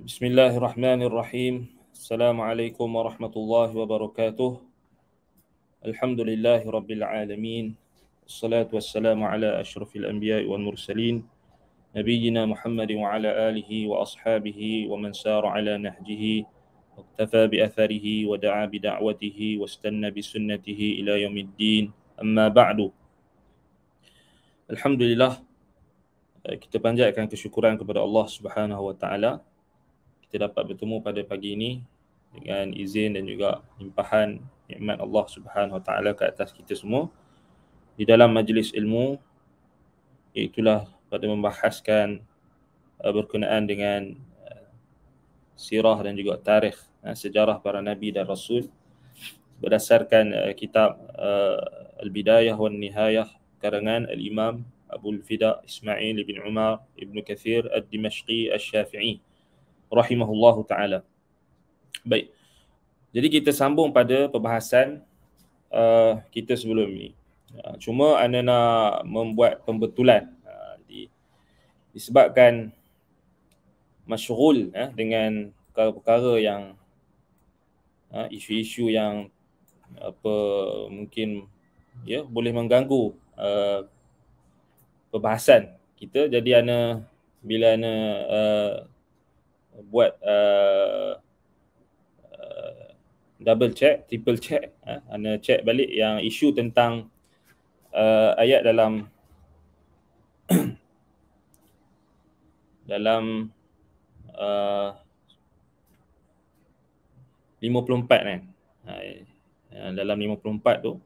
بسم الله الرحمن الرحيم السلام عليكم ورحمة الله وبركاته الحمد لله رب العالمين الصلاة والسلام على أشرف الأنبياء والمرسلين نبينا محمد وعلى آله وأصحابه ومن سار على نهجه واقتفى بأثره ودعا بدعوته واستنى بسنته إلى يوم الدين أما بعد الحمد لله kita panjatkan kesyukuran kepada Allah Subhanahu wa taala kita dapat bertemu pada pagi ini dengan izin dan juga limpahan nikmat Allah Subhanahu Wa Taala ke atas kita semua di dalam majlis ilmu itulah pada membahaskan uh, berkenaan dengan uh, sirah dan juga tarikh uh, sejarah para nabi dan rasul berdasarkan uh, kitab uh, Al-Bidayah wan Nihayah karangan Al-Imam Abu Al-Fida Ismail bin Umar Ibn Kathir Ad-Dimashqi Al-Shafi'i al shafii rahimahullahu taala. Baik. Jadi kita sambung pada perbahasan uh, kita sebelum ini. Uh, cuma anda nak membuat pembetulan. Jadi uh, disebabkan masyghul eh, dengan perkara-perkara yang uh, isu-isu yang apa mungkin ya yeah, boleh mengganggu uh, perbahasan kita jadi ana bila ana uh, buat uh, uh, double check, triple check, uh, ha? anda check balik yang isu tentang uh, ayat dalam dalam uh, 54 kan. Ha, ya, dalam 54 tu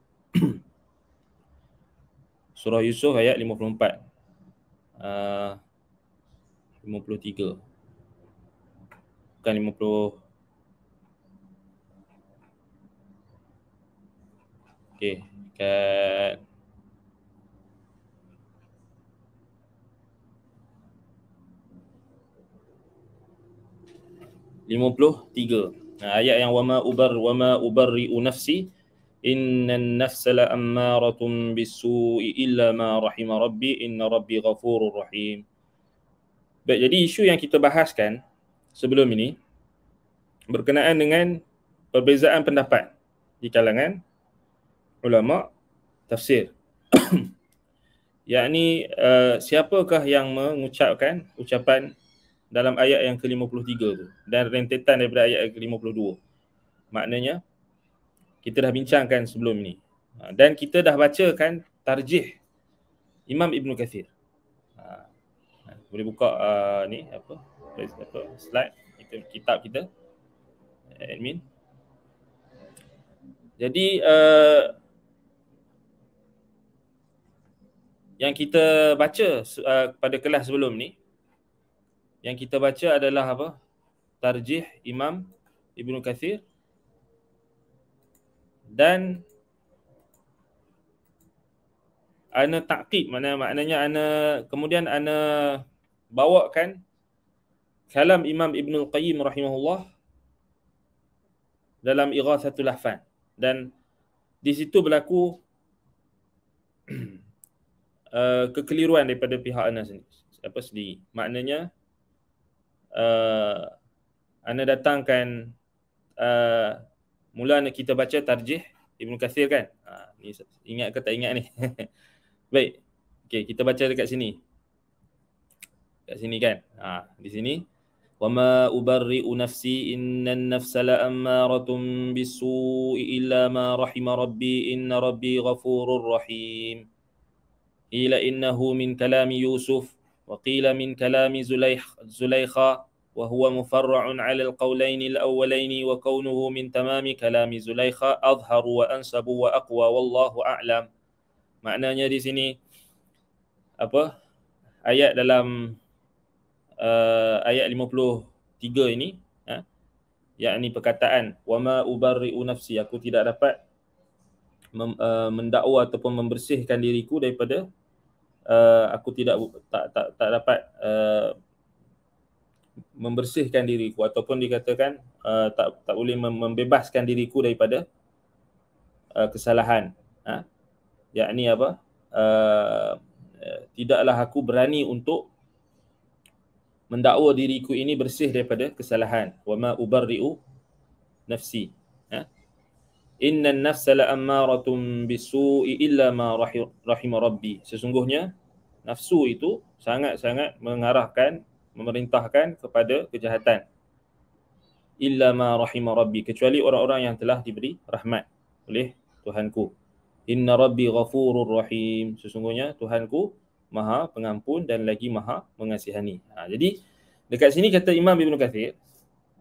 surah Yusuf ayat 54. Uh, 53 bukan 50 Okay, kat lima puluh tiga ayat yang wama ubar wama ubari nafsi inna nafsa la ammaratun bisu'i illa ma rahima rabbi inna rabbi ghafurur rahim baik jadi isu yang kita bahaskan sebelum ini berkenaan dengan perbezaan pendapat di kalangan ulama tafsir yakni uh, siapakah yang mengucapkan ucapan dalam ayat yang ke-53 tu dan rentetan daripada ayat yang ke-52 maknanya kita dah bincangkan sebelum ini ha, dan kita dah bacakan tarjih Imam Ibn Kathir ha, ha, boleh buka uh, ni apa apa slide kita kitab kita admin jadi uh, yang kita baca uh, pada kelas sebelum ni yang kita baca adalah apa tarjih imam ibnu kathir dan ana taqib mana maknanya ana kemudian ana bawakan kalam Imam Ibn Al-Qayyim rahimahullah dalam Ighathatul Lahfan dan di situ berlaku uh, kekeliruan daripada pihak Anas ini. apa sendiri maknanya uh, Ana datangkan uh, mula nak kita baca tarjih Ibn Kathir kan ha, ingat ke tak ingat ni baik okay, kita baca dekat sini dekat sini kan ha, di sini وما أبرئ نفسي إن النفس لأمارة بالسوء إلا ما رحم ربي إن ربي غفور رحيم قيل إنه من كلام يوسف وقيل من كلام زليخة وهو مفرع على القولين الأولين وكونه من تمام كلام زليخة أظهر وأنسب وأقوى والله أعلم معنى di sini أبو آيات dalam uh, ayat 53 ini ha ini perkataan wama ubarriu nafsi aku tidak dapat mem, uh, mendakwa ataupun membersihkan diriku daripada uh, aku tidak tak tak tak dapat uh, membersihkan diriku ataupun dikatakan uh, tak tak boleh membebaskan diriku daripada uh, kesalahan ha ini apa uh, tidaklah aku berani untuk mendakwa diriku ini bersih daripada kesalahan wa ma ubarri'u nafsi ha inna an-nafsa la'ammaratun bisu'i illa ma rahim rabbi sesungguhnya nafsu itu sangat-sangat mengarahkan memerintahkan kepada kejahatan illa ma rahim rabbi kecuali orang-orang yang telah diberi rahmat oleh Tuhanku inna rabbi ghafurur rahim sesungguhnya Tuhanku maha pengampun dan lagi maha mengasihani. Ha, jadi dekat sini kata Imam Ibn Kathir,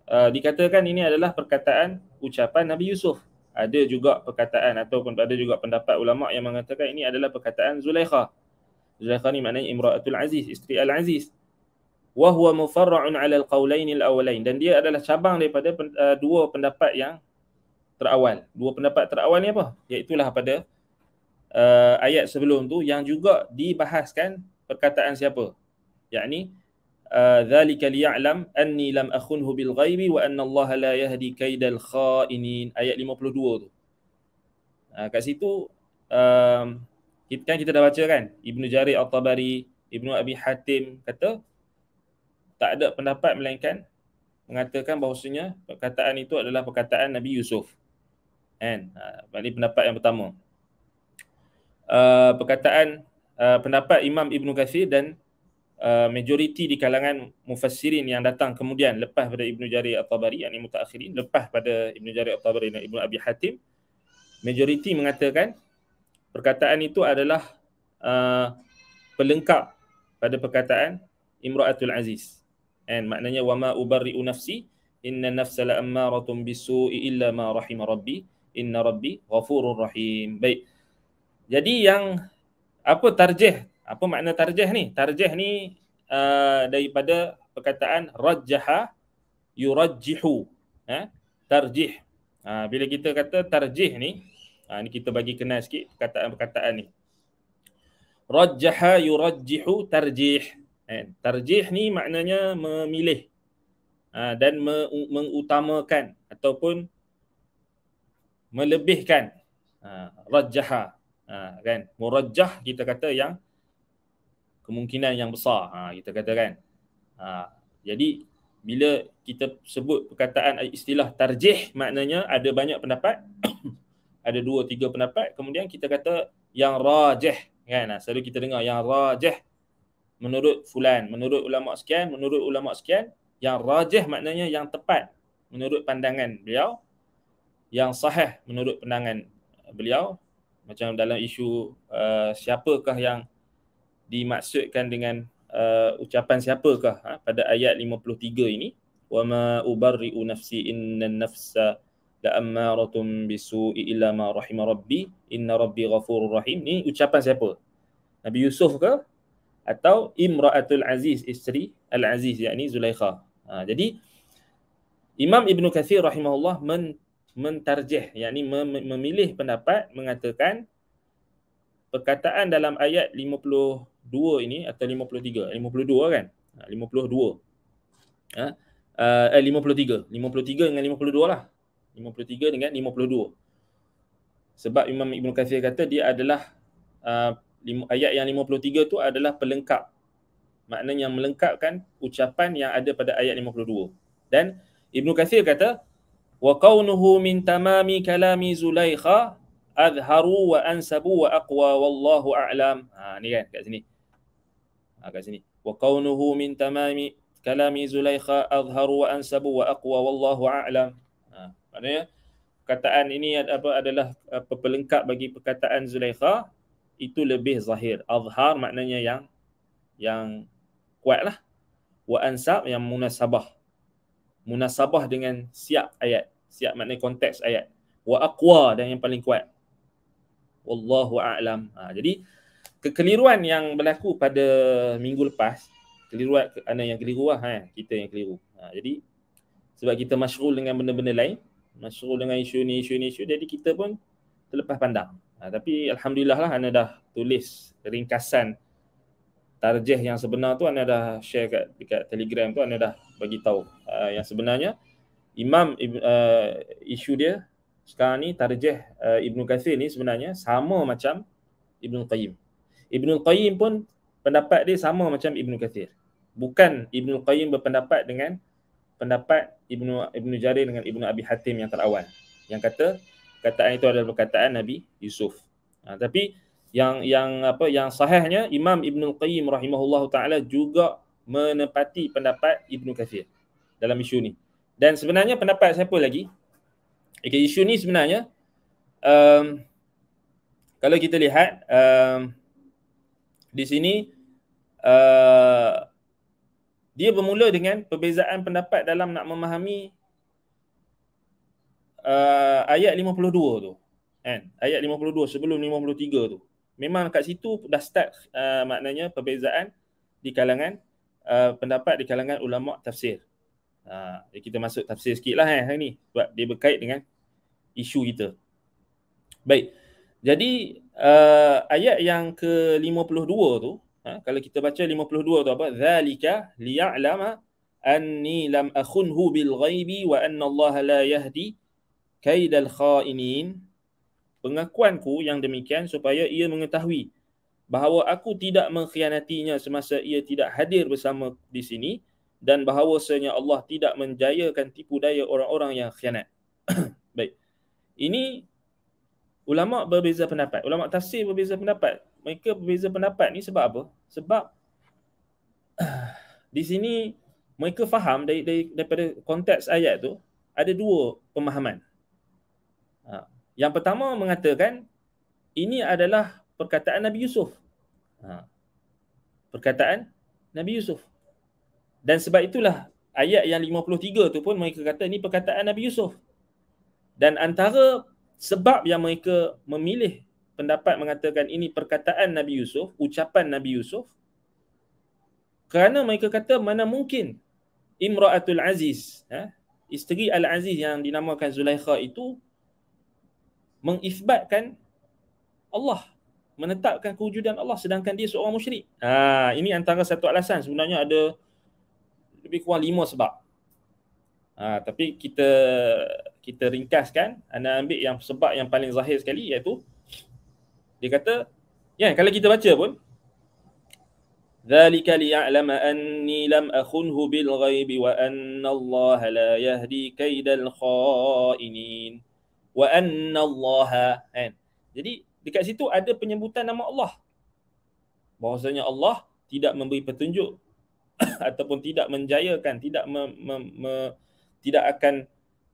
uh, dikatakan ini adalah perkataan ucapan Nabi Yusuf. Ada juga perkataan ataupun ada juga pendapat ulama' yang mengatakan ini adalah perkataan Zulaikha. Zulaikha ni maknanya Imra'atul Aziz, isteri Al-Aziz. Wahuwa mufarra'un ala al-qawlainil awalain. Dan dia adalah cabang daripada uh, dua pendapat yang terawal. Dua pendapat terawal ni apa? Iaitulah pada uh, ayat sebelum tu yang juga dibahaskan perkataan siapa? Yakni ذَلِكَ لِيَعْلَمْ أَنِّي لَمْ أَخُنْهُ بِالْغَيْبِ وَأَنَّ اللَّهَ لَا يَهْدِي كَيْدَ الْخَائِنِينَ Ayat 52 tu. Uh, kat situ, um, kita, kan kita dah baca kan, Ibn Jarir Al-Tabari, ibnu Abi Hatim kata, tak ada pendapat melainkan mengatakan bahawasanya perkataan itu adalah perkataan Nabi Yusuf. Kan? Uh, ah, ini pendapat yang pertama. Uh, perkataan uh, pendapat Imam Ibn Kathir dan uh, majoriti di kalangan mufassirin yang datang kemudian lepas pada Ibn Jarir At-Tabari yang mutaakhirin lepas pada Ibn Jarir At-Tabari dan Ibn Abi Hatim majoriti mengatakan perkataan itu adalah uh, pelengkap pada perkataan Imra'atul Aziz and maknanya wama ubarri'u nafsi inna nafsa la'ammaratun bisu'i illa ma rahim rabbi inna rabbi ghafurun rahim baik jadi yang apa tarjih? Apa makna tarjih ni? Tarjih ni uh, daripada perkataan rajjaha yurajihu Eh? Tarjih. Uh, bila kita kata tarjih ni, uh, ni kita bagi kenal sikit perkataan-perkataan ni. Rajjaha yurajihu tarjih. Eh? Tarjih ni maknanya memilih uh, dan me- mengutamakan ataupun melebihkan. Uh, rajjaha ha, kan murajjah kita kata yang kemungkinan yang besar ha, kita kata kan ha, jadi bila kita sebut perkataan istilah tarjih maknanya ada banyak pendapat ada dua tiga pendapat kemudian kita kata yang rajih kan ha, selalu kita dengar yang rajih menurut fulan menurut ulama sekian menurut ulama sekian yang rajih maknanya yang tepat menurut pandangan beliau yang sahih menurut pandangan beliau macam dalam isu uh, siapakah yang dimaksudkan dengan uh, ucapan siapakah ha? pada ayat 53 ini wa ma ubarri'u nafsi innan nafsa la la'ammaratun bisu'i illa ma rahim rabbi inna rabbi ghafurur rahim ni ucapan siapa Nabi Yusuf ke atau imraatul aziz isteri al aziz yakni Zulaikha ha, jadi Imam Ibn Kathir rahimahullah men- mentarjih yakni memilih pendapat mengatakan perkataan dalam ayat 52 ini atau 53 52 kan 52 ha eh 53 53 dengan 52 lah 53 dengan 52 sebab Imam Ibn Kathir kata dia adalah uh, ayat yang 53 tu adalah pelengkap maknanya yang melengkapkan ucapan yang ada pada ayat 52 dan Ibn Kathir kata min azharu وكونه من تمام كلام زليخة أظهر وأنسب وأقوى والله أعلم وكونه من تمام كلام زليخة أظهر وأنسب وأقوى والله أعلم perkataan ini apa adalah apa, pelengkap bagi perkataan Zulaikha itu lebih zahir azhar maknanya yang yang kuatlah wa ansab yang munasabah munasabah dengan siap ayat siap maknanya konteks ayat wa aqwa dan yang paling kuat wallahu a'lam ha, jadi kekeliruan yang berlaku pada minggu lepas keliruan ana yang keliru lah kan kita yang keliru ha, jadi sebab kita masyhul dengan benda-benda lain masyhul dengan isu ni isu ni isu jadi kita pun terlepas pandang ha, tapi alhamdulillah lah ana dah tulis ringkasan tarjih yang sebenar tu ana dah share kat dekat Telegram tu ana dah bagi tahu ha, yang sebenarnya Imam uh, isu dia sekarang ni tarjah uh, Ibnu Kathir ni sebenarnya sama macam Ibnu Qayyim. Ibnu Qayyim pun pendapat dia sama macam Ibnu Kathir. Bukan Ibnu Qayyim berpendapat dengan pendapat Ibnu Ibnu Jarir dengan Ibnu Abi Hatim yang terawal yang kata kataan itu adalah perkataan Nabi Yusuf. Ha, tapi yang yang apa yang sahihnya Imam Ibnu Qayyim rahimahullahu taala juga menepati pendapat Ibnu Kathir dalam isu ni. Dan sebenarnya pendapat siapa lagi? Okay, isu ni sebenarnya um, kalau kita lihat um, di sini uh, dia bermula dengan perbezaan pendapat dalam nak memahami uh, ayat 52 tu. Kan? Ayat 52 sebelum 53 tu. Memang kat situ dah start uh, maknanya perbezaan di kalangan uh, pendapat di kalangan ulama tafsir. Ha, kita masuk tafsir sikit lah eh, hari ni sebab dia berkait dengan isu kita. Baik, jadi uh, ayat yang ke-52 tu, ha, kalau kita baca 52 tu apa? ذَلِكَ لِيَعْلَمَ أَنِّي لَمْ أَخُنْهُ بِالْغَيْبِ وَأَنَّ اللَّهَ لَا يَهْدِي كَيْدَ الْخَائِنِينَ Pengakuanku yang demikian supaya ia mengetahui bahawa aku tidak mengkhianatinya semasa ia tidak hadir bersama di sini dan bahawasanya Allah tidak menjayakan tipu daya orang-orang yang khianat. Baik. Ini ulama berbeza pendapat. Ulama tafsir berbeza pendapat. Mereka berbeza pendapat ni sebab apa? Sebab di sini mereka faham dari, dari daripada konteks ayat tu ada dua pemahaman. Ha. Yang pertama mengatakan ini adalah perkataan Nabi Yusuf. Ha. Perkataan Nabi Yusuf. Dan sebab itulah ayat yang 53 tu pun mereka kata ni perkataan Nabi Yusuf. Dan antara sebab yang mereka memilih pendapat mengatakan ini perkataan Nabi Yusuf, ucapan Nabi Yusuf kerana mereka kata mana mungkin Imra'atul Aziz, eh, isteri Al-Aziz yang dinamakan Zulaikha itu mengisbatkan Allah menetapkan kewujudan Allah sedangkan dia seorang musyrik. Ha, ini antara satu alasan. Sebenarnya ada lebih kurang lima sebab. Ha, tapi kita kita ringkaskan anda ambil yang sebab yang paling zahir sekali iaitu dia kata ya kalau kita baca pun ذلك ليعلم أني لم أخنه بالغيب وأن الله لا يهدي كيد الخائنين وأن الله kan? jadi dekat situ ada penyebutan nama Allah bahasanya Allah tidak memberi petunjuk ataupun tidak menjayakan tidak me, me, me, tidak akan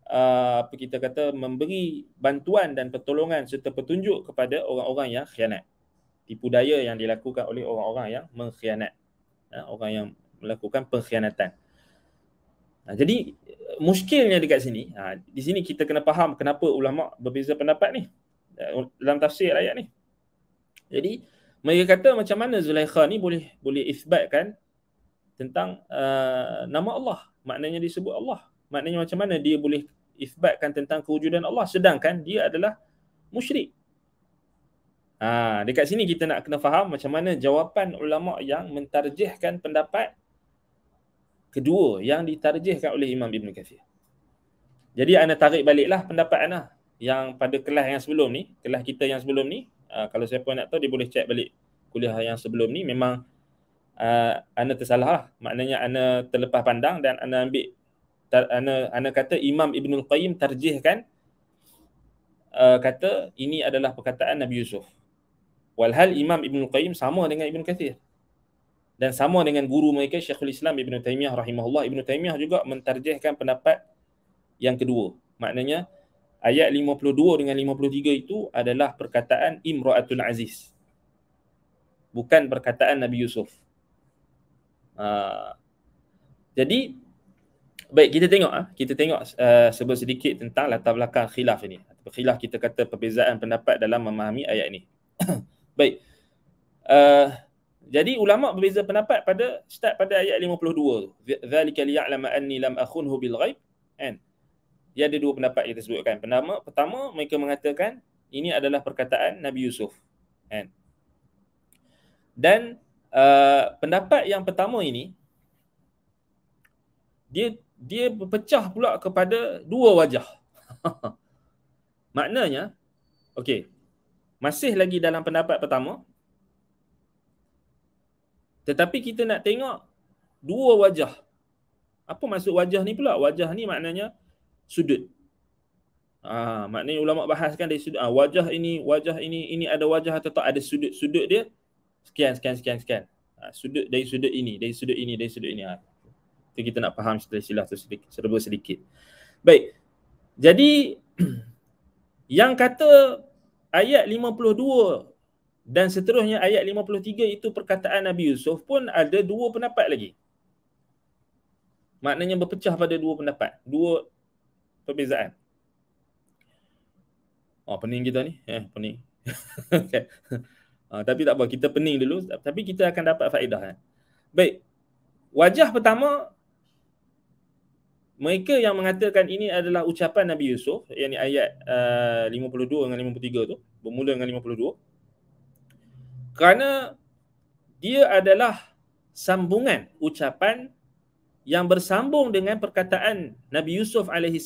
uh, apa kita kata memberi bantuan dan pertolongan serta petunjuk kepada orang-orang yang khianat tipu daya yang dilakukan oleh orang-orang yang mengkhianat ya, orang yang melakukan pengkhianatan nah, ha, jadi muskilnya dekat sini ha, di sini kita kena faham kenapa ulama berbeza pendapat ni ha, dalam tafsir ayat ni jadi mereka kata macam mana Zulaikha ni boleh boleh isbatkan tentang uh, nama Allah maknanya disebut Allah maknanya macam mana dia boleh isbatkan tentang kewujudan Allah sedangkan dia adalah musyrik ha, dekat sini kita nak kena faham macam mana jawapan ulama yang mentarjihkan pendapat kedua yang ditarjihkan oleh Imam Ibn Kathir jadi anda tarik baliklah pendapat anda yang pada kelas yang sebelum ni kelas kita yang sebelum ni uh, kalau siapa nak tahu dia boleh cek balik kuliah yang sebelum ni memang uh, ah, anda tersalah lah. Maknanya anda terlepas pandang dan anda ambil ter, anda, anda kata Imam Ibn qayyim tarjihkan uh, kata ini adalah perkataan Nabi Yusuf. Walhal Imam Ibn qayyim sama dengan Ibn Kathir. Dan sama dengan guru mereka Syekhul Islam Ibn Taymiyah rahimahullah. Ibn Taymiyah juga mentarjihkan pendapat yang kedua. Maknanya ayat 52 dengan 53 itu adalah perkataan Imra'atul Aziz. Bukan perkataan Nabi Yusuf. Ha. Jadi baik kita tengok ah, kita tengok uh, ah, sebut sedikit tentang latar belakang khilaf ini. Khilaf kita kata perbezaan pendapat dalam memahami ayat ini. baik. Uh, jadi ulama berbeza pendapat pada start pada ayat 52. Zalika liya'lam anni lam akhunhu bil ghaib. Kan? Dia ada dua pendapat yang disebutkan. sebutkan. Pertama, pertama mereka mengatakan ini adalah perkataan Nabi Yusuf. Kan? Dan uh, pendapat yang pertama ini dia dia berpecah pula kepada dua wajah. Maknanya okey. Masih lagi dalam pendapat pertama. Tetapi kita nak tengok dua wajah. Apa maksud wajah ni pula? Wajah ni maknanya sudut. Ah, maknanya ulama bahaskan dari sudut ah, wajah ini, wajah ini, ini ada wajah atau tak ada sudut-sudut dia scan scan scan scan ha, sudut dari sudut ini dari sudut ini dari sudut ini ha. itu kita nak faham secara silah tu sedikit serba sedikit baik jadi yang kata ayat 52 dan seterusnya ayat 53 itu perkataan Nabi Yusuf pun ada dua pendapat lagi maknanya berpecah pada dua pendapat dua perbezaan oh pening kita ni eh pening okay. Uh, tapi tak apa, kita pening dulu. Tapi kita akan dapat faedah. Kan? Baik, wajah pertama, mereka yang mengatakan ini adalah ucapan Nabi Yusuf, yang ayat uh, 52 dengan 53 tu, bermula dengan 52. Kerana dia adalah sambungan ucapan yang bersambung dengan perkataan Nabi Yusuf alaihi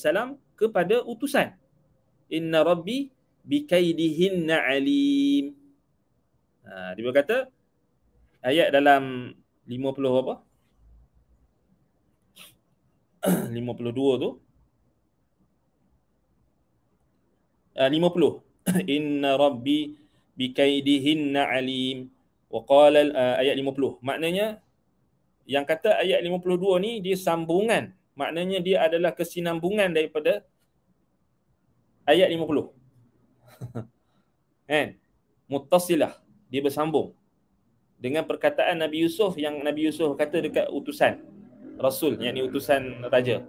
kepada utusan. Inna rabbi bikaidihinna alim. Ha, dia berkata ayat dalam 50 apa? 52 tu. Ah, uh, 50. Inna rabbi bikaidihinna alim. Wa qala uh, ayat 50. Maknanya yang kata ayat 52 ni dia sambungan. Maknanya dia adalah kesinambungan daripada ayat 50. Kan? Muttasilah dia bersambung dengan perkataan Nabi Yusuf yang Nabi Yusuf kata dekat utusan rasul ni utusan raja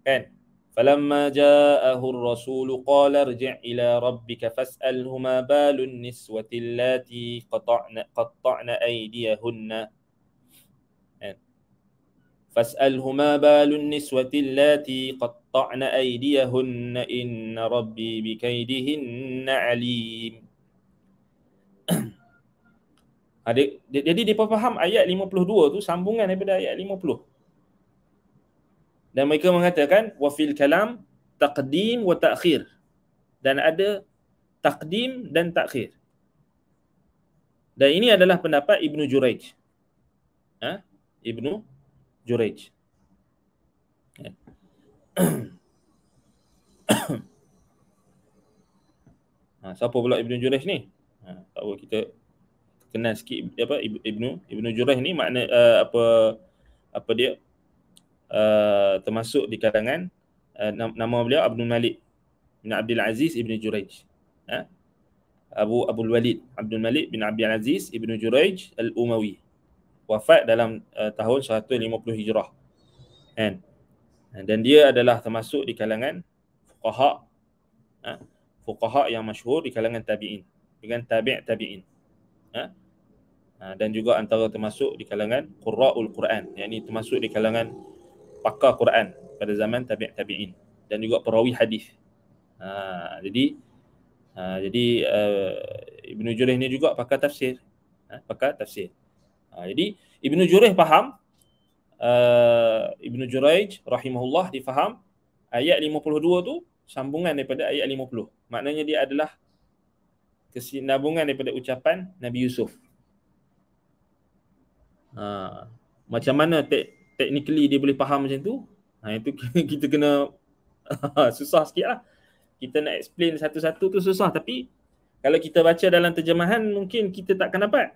kan falamma ja'ahu ar-rasulu qala irji' ila rabbika fas'alhu ma balun niswati allati qata'na qata'na aydiyahunna kan? fas'alhu ma balun niswati allati qata'na aydiyahunna inna rabbi bikaydihinna 'alim Ah, jadi mereka faham ayat 52 tu sambungan daripada ayat 50. Dan mereka mengatakan wa fil kalam taqdim wa ta'khir. Dan ada taqdim dan ta'khir. Dan ini adalah pendapat Ibnu Juraij. Ha? Ibnu Juraij. Ha, siapa pula Ibnu Juraij ni? Ha, tak kita kenal sikit apa Ibnu Ibnu Jurayh ni makna uh, apa apa dia uh, termasuk di kalangan uh, nama beliau Abdul Malik bin Abdul Aziz Ibnu Jurayj. Ha? Abu Abu Walid Abdul Malik bin Abdul Aziz Ibnu Jurayj Al-Umawi. Wafat dalam uh, tahun 150 Hijrah. Kan? Ha, dan dia adalah termasuk di kalangan fuqaha. Ha? Fuqaha yang masyhur di kalangan tabi'in dengan tabi' tabi'in. Ha? ha? Dan juga antara termasuk di kalangan Qurra'ul Quran. Yang ini termasuk di kalangan pakar Quran pada zaman tabi' tabi'in. Dan juga perawi hadis. Ha, jadi ha, jadi uh, eh, Ibn Jurih ni juga pakar tafsir. Ha? Pakar tafsir. Ha, jadi Ibn Jurih faham uh, eh, Ibn Juraij rahimahullah difaham ayat 52 tu sambungan daripada ayat 50. Maknanya dia adalah kesinambungan daripada ucapan Nabi Yusuf. Ha, macam mana te- technically dia boleh faham macam tu? Ha, itu kita kena susah sikit lah. Kita nak explain satu-satu tu susah tapi kalau kita baca dalam terjemahan mungkin kita takkan dapat.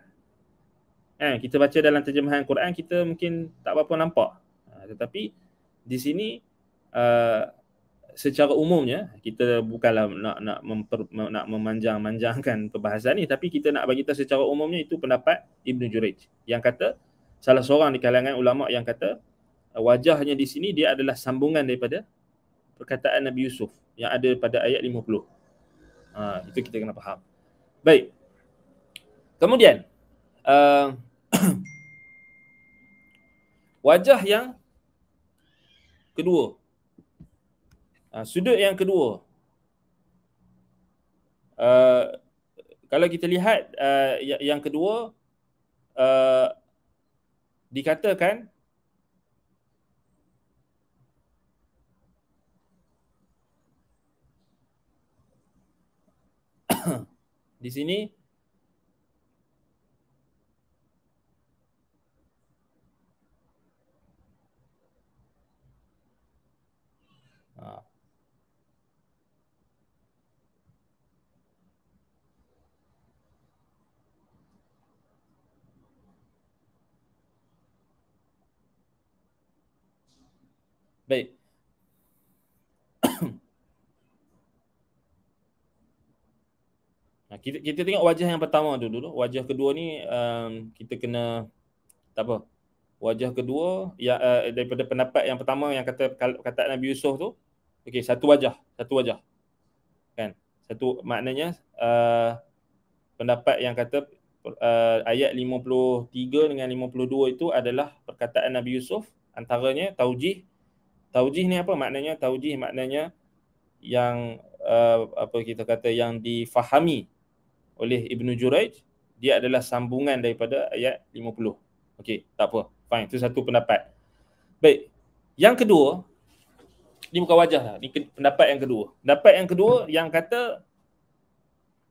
Eh, kita baca dalam terjemahan Quran kita mungkin tak apa-apa nampak. Ha, tetapi di sini uh, secara umumnya kita bukanlah nak nak memper, nak memanjang-manjangkan perbahasan ni tapi kita nak bagi tahu secara umumnya itu pendapat Ibn Juraij yang kata salah seorang di kalangan ulama yang kata wajahnya di sini dia adalah sambungan daripada perkataan Nabi Yusuf yang ada pada ayat 50. Ha, itu kita kena faham. Baik. Kemudian uh, wajah yang kedua Ha, sudut yang kedua. Uh, kalau kita lihat uh, yang kedua uh, dikatakan di sini Baik. Nah, kita, kita tengok wajah yang pertama tu dulu. Wajah kedua ni um, kita kena tak apa. Wajah kedua ya uh, daripada pendapat yang pertama yang kata kata Nabi Yusuf tu. Okey, satu wajah, satu wajah. Kan? Satu maknanya uh, pendapat yang kata uh, ayat 53 dengan 52 itu adalah perkataan Nabi Yusuf antaranya taujih Taujih ni apa maknanya? Taujih maknanya yang uh, apa kita kata yang difahami oleh Ibnu Juraij dia adalah sambungan daripada ayat 50. Okey, tak apa. Fine, itu satu pendapat. Baik. Yang kedua, ini bukan wajah lah. Ini pendapat yang kedua. Pendapat yang kedua yang kata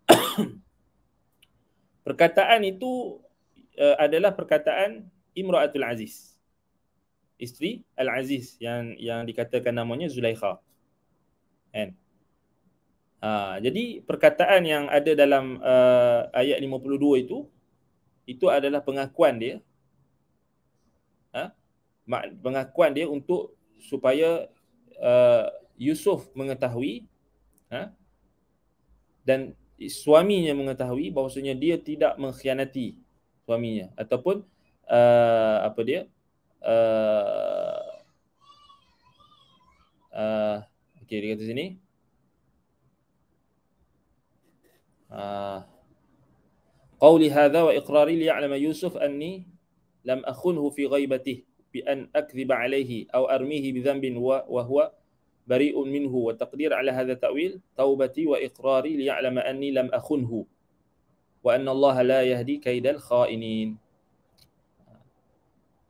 perkataan itu uh, adalah perkataan Imra'atul Aziz isteri Al-Aziz yang yang dikatakan namanya Zulaikha. Kan? Ha, jadi perkataan yang ada dalam uh, ayat 52 itu itu adalah pengakuan dia. Ha? Pengakuan dia untuk supaya uh, Yusuf mengetahui ha? dan suaminya mengetahui bahawasanya dia tidak mengkhianati suaminya ataupun uh, apa dia آه آه اوكي دقيقه تجيني آه قولي هذا واقراري ليعلم يوسف اني لم اخنه في غيبته بان اكذب عليه او ارميه بذنب وهو بريء منه والتقدير على هذا التاويل توبتي واقراري ليعلم اني لم اخنه وان الله لا يهدي كيد الخائنين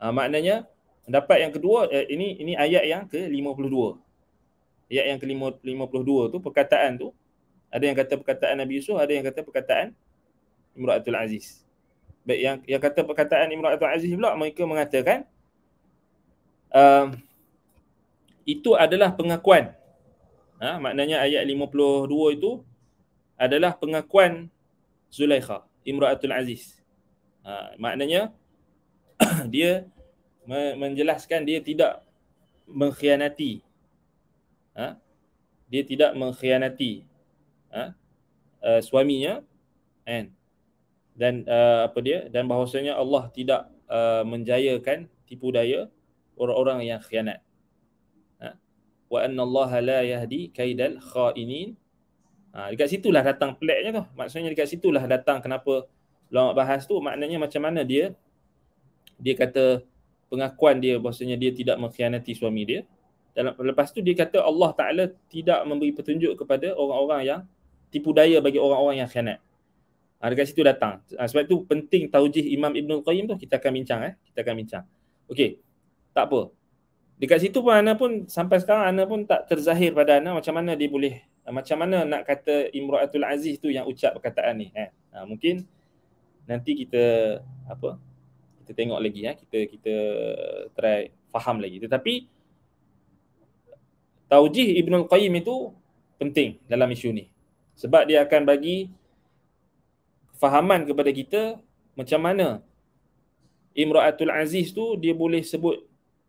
uh, maknanya dapat yang kedua uh, ini ini ayat yang ke-52 ayat yang ke-52 tu perkataan tu ada yang kata perkataan Nabi Yusuf ada yang kata perkataan Imratul Aziz baik yang yang kata perkataan Imratul Aziz pula mereka mengatakan um, itu adalah pengakuan ha, maknanya ayat 52 itu adalah pengakuan Zulaikha Imratul Aziz ha, maknanya dia menjelaskan dia tidak mengkhianati ha? dia tidak mengkhianati ha? uh, suaminya kan dan uh, apa dia dan bahawasanya Allah tidak uh, menjayakan tipu daya orang-orang yang khianat ha? wa anna Allah la yahdi kaidal khainin ha, dekat situlah datang peliknya tu maksudnya dekat situlah datang kenapa ulama bahas tu maknanya macam mana dia dia kata pengakuan dia bahasanya dia tidak mengkhianati suami dia dalam lepas tu dia kata Allah Taala tidak memberi petunjuk kepada orang-orang yang tipu daya bagi orang-orang yang khianat. Ha, dekat situ datang. Ha, sebab tu penting taujih Imam Ibn Qayyim tu kita akan bincang eh. Kita akan bincang. Okey. Tak apa. Dekat situ pun Ana pun sampai sekarang Ana pun tak terzahir pada Ana macam mana dia boleh ha, macam mana nak kata Imra'atul Aziz tu yang ucap perkataan ni. Eh. Ha, mungkin nanti kita apa kita tengok lagi ya kita kita try faham lagi tetapi taujih Ibn Al-Qayyim itu penting dalam isu ni sebab dia akan bagi fahaman kepada kita macam mana Imra'atul Aziz tu dia boleh sebut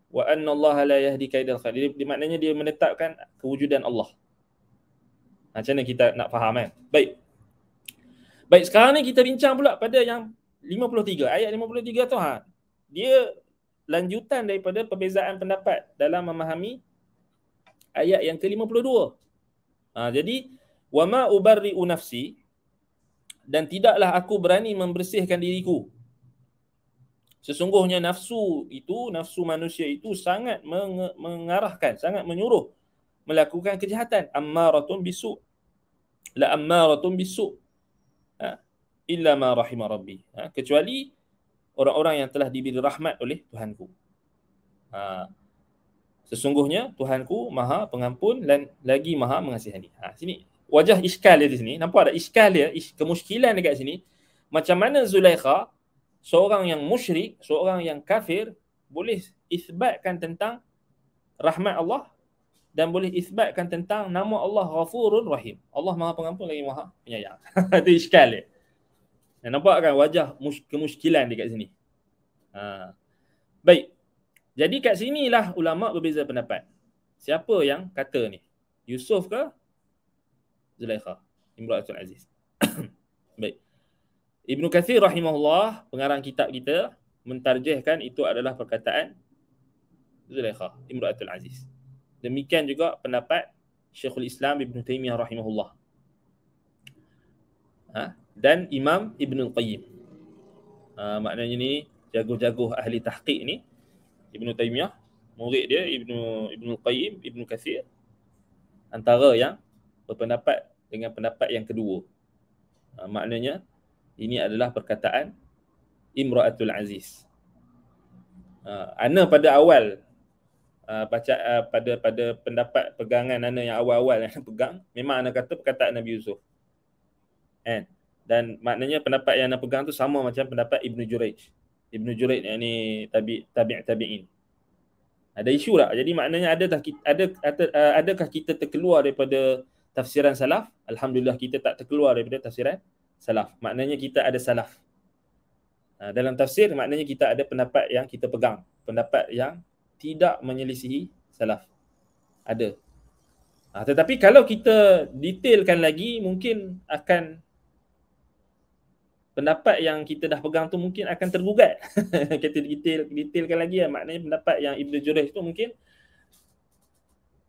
wa anna Allah la yahdi kaidal khair. Dia, maknanya dia menetapkan kewujudan Allah. Macam mana kita nak faham kan? Baik. Baik, sekarang ni kita bincang pula pada yang 53 ayat 53 tu ha dia lanjutan daripada perbezaan pendapat dalam memahami ayat yang ke-52 ha jadi wama ubarriu nafsi dan tidaklah aku berani membersihkan diriku sesungguhnya nafsu itu nafsu manusia itu sangat menge- mengarahkan sangat menyuruh melakukan kejahatan ammaratun bisu la ammaratun bisu illa ma rahima rabbi. Ha, kecuali orang-orang yang telah diberi rahmat oleh Tuhanku. Ha, sesungguhnya Tuhanku maha pengampun dan lagi maha mengasihani. Ha, sini wajah iskal dia di sini. Nampak ada iskal dia, is, kemuskilan dekat sini. Macam mana Zulaikha, seorang yang musyrik, seorang yang kafir, boleh isbatkan tentang rahmat Allah dan boleh isbatkan tentang nama Allah Ghafurun Rahim. Allah maha pengampun lagi maha penyayang. Itu iskal dia. Dan nampak kan wajah kemuskilan dekat sini. Ha. Baik. Jadi kat sinilah ulama berbeza pendapat. Siapa yang kata ni? Yusuf ke Zulaikha? Imratul Aziz. Baik. Ibnu Kathir rahimahullah, pengarang kitab kita, mentarjihkan itu adalah perkataan Zulaikha, Imratul Aziz. Demikian juga pendapat Syekhul Islam Ibnu Taimiyah rahimahullah. Ha? dan Imam Ibn qayyim Ha, maknanya ni jaguh-jaguh ahli tahqiq ni Ibn Taymiyah, murid dia Ibn Ibn qayyim Ibn Kathir antara yang berpendapat dengan pendapat yang kedua. Ha, maknanya ini adalah perkataan Imra'atul Aziz. Ha, ana pada awal ha, baca ha, pada pada pendapat pegangan ana yang awal-awal yang pegang memang ana kata perkataan Nabi Yusuf. And, dan maknanya pendapat yang anda pegang tu sama macam pendapat Ibn Juraij. Ibn Juraij yang ni tabi, tabi' tabi'in. Ada isu tak? Jadi maknanya ada tak ada eh, adakah kita terkeluar daripada tafsiran salaf? Alhamdulillah kita tak terkeluar daripada tafsiran salaf. Maknanya kita ada salaf. Ha, dalam tafsir maknanya kita ada pendapat yang kita pegang, pendapat yang tidak menyelisihi salaf. Ada. Ha, tetapi kalau kita detailkan lagi mungkin akan pendapat yang kita dah pegang tu mungkin akan tergugat. kita detail detailkan lagi lah. maknanya pendapat yang Ibnu Jurayh tu mungkin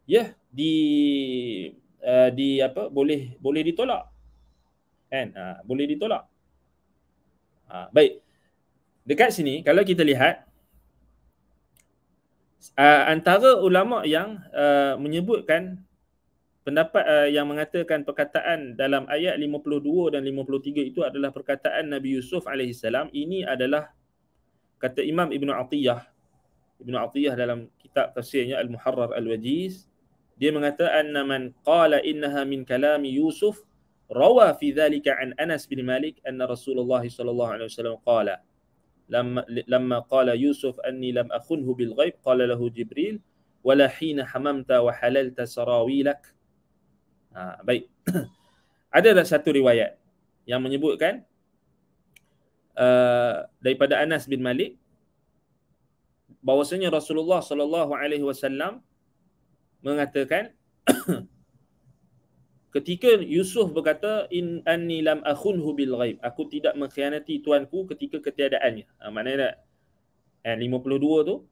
ya yeah, di uh, di apa boleh boleh ditolak. Kan? Ha, boleh ditolak. Ha, baik. Dekat sini kalau kita lihat uh, antara ulama yang uh, menyebutkan pendapat uh, yang mengatakan perkataan dalam ayat 52 dan 53 itu adalah perkataan Nabi Yusuf alaihi ini adalah kata Imam Ibn Atiyah Ibn Atiyah dalam kitab tafsirnya Al-Muharrar Al-Wajiz dia mengatakan anna man qala innaha min kalami Yusuf rawa fi dhalika an Anas bin Malik anna Rasulullah sallallahu alaihi wasallam qala lamma lamma qala Yusuf anni lam akhunhu bil ghaib qala lahu Jibril wala hina hamamta wa halalta sarawilak Ha, baik. ada lah satu riwayat yang menyebutkan uh, daripada Anas bin Malik bahawasanya Rasulullah sallallahu alaihi wasallam mengatakan ketika Yusuf berkata in anni lam akhunhu bil ghaib aku tidak mengkhianati tuanku ketika ketiadaannya ha, maknanya eh, 52 tu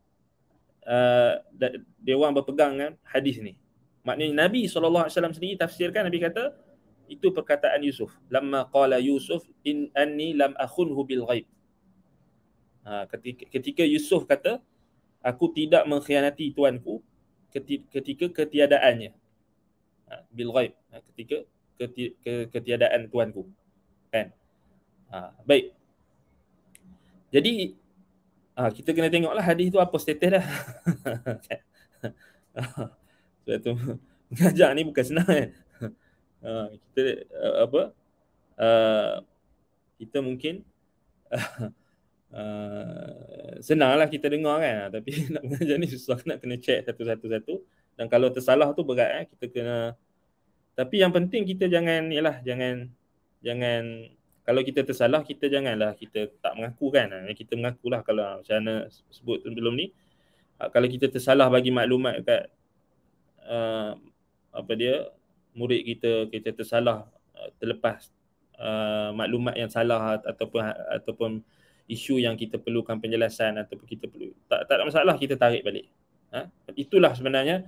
uh, dia berpegang kan hadis ni Maknanya Nabi SAW sendiri tafsirkan Nabi kata itu perkataan Yusuf. Lamma qala Yusuf in anni lam akhunhu bil ghaib. Ha, ketika, ketika Yusuf kata aku tidak mengkhianati tuanku ketika, ketika ketiadaannya. Ha, bil ghaib. Ha, ketika keti, ke, ketiadaan tuanku. Kan? Ha, baik. Jadi ha, kita kena tengoklah hadis tu apa status dah. Kan? Sebab tu mengajar ni bukan senang kan. kita ah, apa? Ah, kita mungkin uh, uh, senanglah kita dengar kan. Tapi nak mengajar ni susah nak kena check satu-satu satu. Dan kalau tersalah tu berat eh. Kita kena tapi yang penting kita jangan ni lah, jangan jangan kalau kita tersalah kita janganlah kita tak mengaku kan kita mengakulah kalau macam mana sebut sebelum ni kalau kita tersalah bagi maklumat kat uh, apa dia murid kita kita tersalah uh, terlepas uh, maklumat yang salah ataupun ataupun isu yang kita perlukan penjelasan ataupun kita perlu tak tak ada masalah kita tarik balik ha? itulah sebenarnya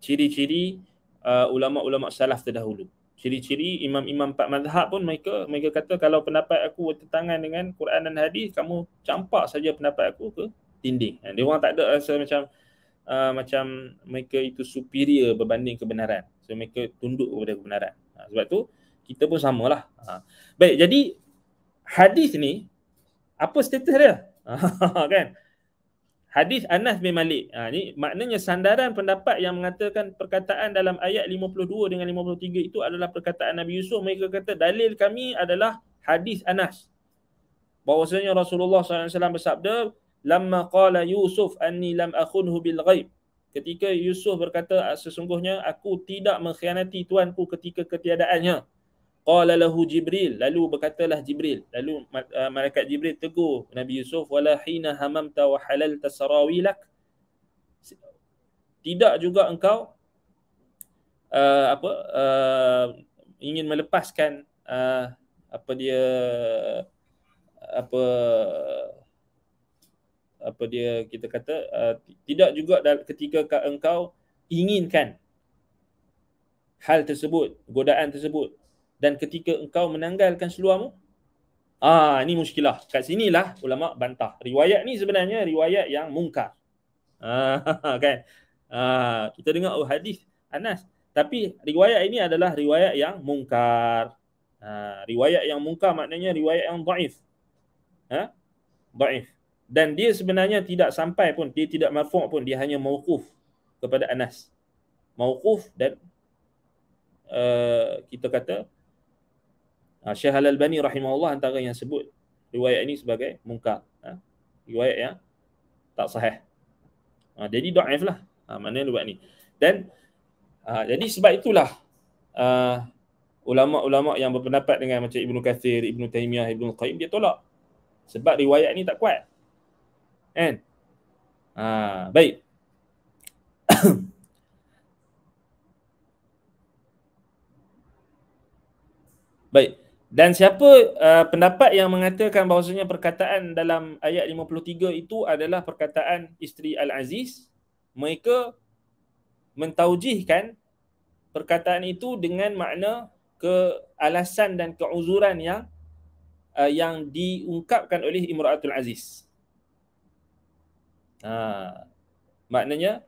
ciri-ciri uh, ulama-ulama salaf terdahulu ciri-ciri imam-imam empat mazhab pun mereka mereka kata kalau pendapat aku bertentangan dengan Quran dan hadis kamu campak saja pendapat aku ke dinding. Ha, dia orang tak ada rasa macam uh, uh, macam mereka itu superior berbanding kebenaran. So mereka tunduk kepada kebenaran. Uh, sebab tu kita pun samalah. Uh. Baik, jadi hadis ni apa status dia? kan? Hadis Anas bin Malik. Ha, ni maknanya sandaran pendapat yang mengatakan perkataan dalam ayat 52 dengan 53 itu adalah perkataan Nabi Yusuf. Mereka kata dalil kami adalah hadis Anas. Bahawasanya Rasulullah SAW bersabda, Lama qala yusuf anni lam akhunhu bil ghaib ketika yusuf berkata ah, sesungguhnya aku tidak mengkhianati tuanku ketika ketiadaannya qala lahu jibril lalu berkatalah jibril lalu uh, malaikat jibril tegur nabi yusuf wala hina hamamta wa halalta sarawilak tidak juga engkau uh, apa uh, ingin melepaskan uh, apa dia apa apa dia kita kata uh, tidak juga ketika engkau inginkan hal tersebut godaan tersebut dan ketika engkau menanggalkan seluarmu ah ini muskilah kat sinilah ulama bantah riwayat ni sebenarnya riwayat yang mungkar ah kan ah kita dengar oh, hadis Anas tapi riwayat ini adalah riwayat yang mungkar ah riwayat yang mungkar maknanya riwayat yang dhaif ha dhaif dan dia sebenarnya tidak sampai pun dia tidak marfu' pun dia hanya mauquf kepada Anas mauquf dan uh, kita kata uh, Syekh Al Albani rahimahullah antara yang sebut riwayat ini sebagai munkar ha? riwayat yang tak sahih ha, jadi dhaif lah ha, ah, mana lewat ni dan ha, jadi sebab itulah uh, ulama-ulama yang berpendapat dengan macam Ibnu Kathir, Ibnu Taimiyah, Ibnu Qayyim dia tolak sebab riwayat ni tak kuat Kan? Ha, baik. baik. Dan siapa uh, pendapat yang mengatakan bahawasanya perkataan dalam ayat 53 itu adalah perkataan isteri Al-Aziz, mereka mentaujihkan perkataan itu dengan makna ke alasan dan keuzuran yang uh, yang diungkapkan oleh Imratul Aziz. Ha. Maknanya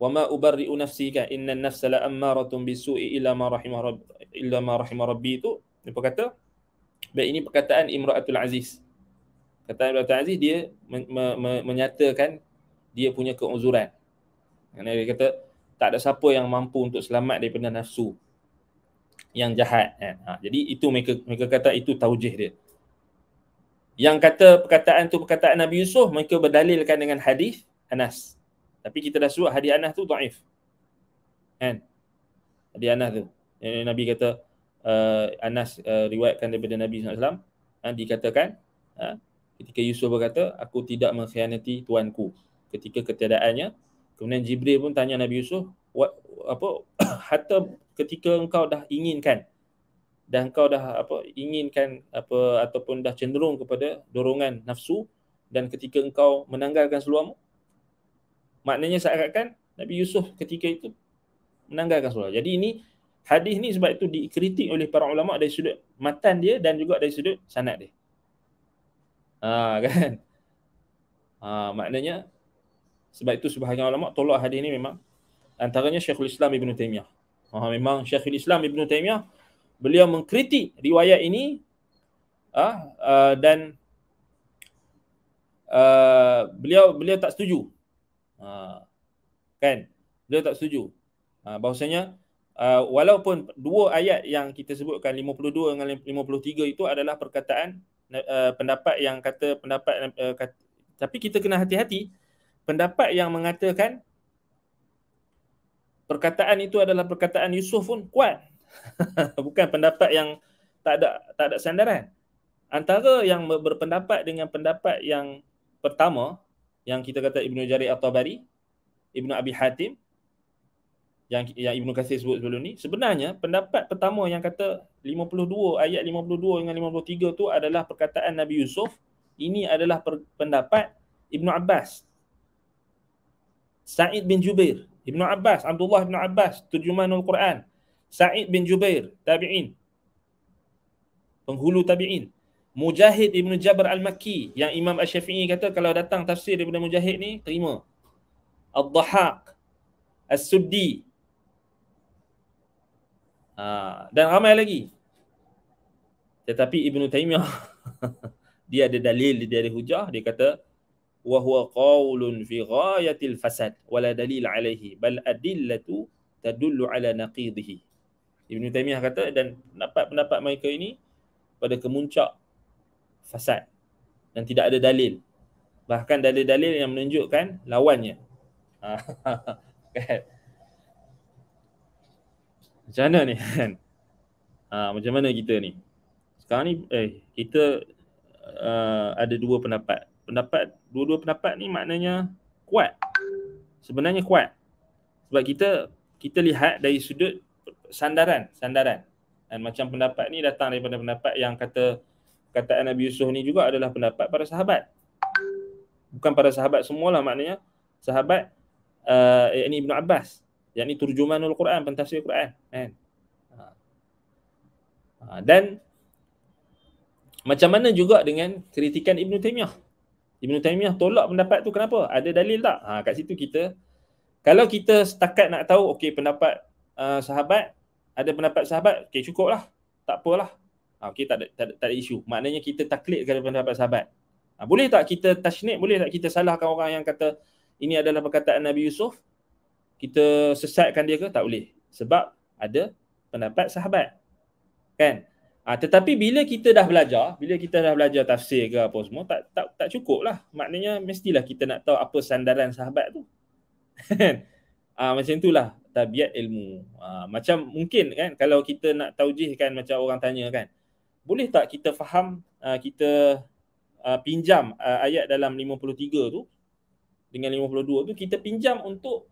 wa ma ubarri'u nafsi kan innan nafsa la ammaratun bisu'i ila ma rahimah rabbi illa ma rahimah rabbi tu dia berkata baik ini perkataan imra'atul aziz kata imra'atul aziz dia men- me- me- menyatakan dia punya keuzuran kerana dia kata tak ada siapa yang mampu untuk selamat daripada nafsu yang jahat kan ha. jadi itu mereka mereka kata itu taujih dia yang kata perkataan tu perkataan Nabi Yusuf mereka berdalilkan dengan hadis Anas tapi kita dah suruh hadis Anas tu dhaif kan hadis Anas tu Nabi kata uh, Anas uh, riwayatkan daripada Nabi SAW ha, eh, dikatakan ha, ketika Yusuf berkata aku tidak mengkhianati tuanku ketika ketiadaannya kemudian Jibril pun tanya Nabi Yusuf What, apa hatta ketika engkau dah inginkan dan kau dah apa inginkan apa ataupun dah cenderung kepada dorongan nafsu dan ketika engkau menanggalkan seluarmu maknanya saya katakan, Nabi Yusuf ketika itu menanggalkan seluar. Jadi ini hadis ni sebab itu dikritik oleh para ulama dari sudut matan dia dan juga dari sudut sanad dia. Ha kan. Ha maknanya sebab itu sebahagian ulama tolak hadis ni memang antaranya Syekhul Islam Ibn Taimiyah. Ha memang Syekhul Islam Ibn Taimiyah beliau mengkritik riwayat ini uh, uh, dan uh, beliau beliau tak setuju. Uh, kan? Beliau tak setuju. Uh, bahawasanya uh, walaupun dua ayat yang kita sebutkan 52 dengan 53 itu adalah perkataan uh, pendapat yang kata pendapat uh, kata, tapi kita kena hati-hati pendapat yang mengatakan perkataan itu adalah perkataan Yusuf pun kuat bukan pendapat yang tak ada tak ada sandaran antara yang berpendapat dengan pendapat yang pertama yang kita kata Ibnu Jarir At-Tabari Ibnu Abi Hatim yang yang Ibnu Katsir sebut sebelum ni sebenarnya pendapat pertama yang kata 52 ayat 52 dengan 53 tu adalah perkataan Nabi Yusuf ini adalah pendapat Ibnu Abbas Sa'id bin Jubair Ibnu Abbas Abdullah bin Abbas terjemahan Al-Quran Sa'id bin Jubair, tabi'in. Penghulu tabi'in. Mujahid Ibn Jabr Al-Makki yang Imam Al-Syafi'i kata kalau datang tafsir daripada Mujahid ni, terima. Al-Dhahaq, Al-Suddi. Ha, dan ramai lagi. Tetapi Ibn Taymiyah, dia ada dalil, dia ada hujah, dia kata, وَهُوَ قَوْلٌ فِي غَايَةِ الْفَسَدِ وَلَا دَلِيلَ عَلَيْهِ بَلْ أَدِلَّةُ تَدُلُّ عَلَى نَقِيدِهِ Ibn Taymiyah kata dan pendapat-pendapat mereka ini pada kemuncak fasad dan tidak ada dalil. Bahkan dalil-dalil yang menunjukkan lawannya. Ha, kan? macam mana ni kan? ha, macam mana kita ni? Sekarang ni eh, kita uh, ada dua pendapat. Pendapat, dua-dua pendapat ni maknanya kuat. Sebenarnya kuat. Sebab kita kita lihat dari sudut sandaran, sandaran. Dan macam pendapat ni datang daripada pendapat yang kata kata Nabi Yusuf ni juga adalah pendapat para sahabat. Bukan para sahabat semualah maknanya sahabat uh, yakni Ibn Abbas yakni terjemahan Al-Quran, pentasir Al-Quran kan. Ha. ha. dan macam mana juga dengan kritikan Ibn Taymiyah. Ibn Taymiyah tolak pendapat tu kenapa? Ada dalil tak? Ha, kat situ kita kalau kita setakat nak tahu okey pendapat uh, sahabat ada pendapat sahabat, okey cukup lah. Tak apalah. Ah, okey tak ada, tak, tak ada isu. Maknanya kita taklidkan pendapat sahabat. Ah, boleh tak kita tashnik? Boleh tak kita salahkan orang yang kata ini adalah perkataan Nabi Yusuf? Kita sesatkan dia ke? Tak boleh. Sebab ada pendapat sahabat. Kan? Ha, tetapi bila kita dah belajar, bila kita dah belajar tafsir ke apa semua, tak tak tak cukup lah. Maknanya mestilah kita nak tahu apa sandaran sahabat tu. Kan? Ah uh, macam itulah tabiat ilmu. uh, macam mungkin kan kalau kita nak taujihkan macam orang tanya kan. Boleh tak kita faham uh, kita uh, pinjam uh, ayat dalam 53 tu dengan 52 tu kita pinjam untuk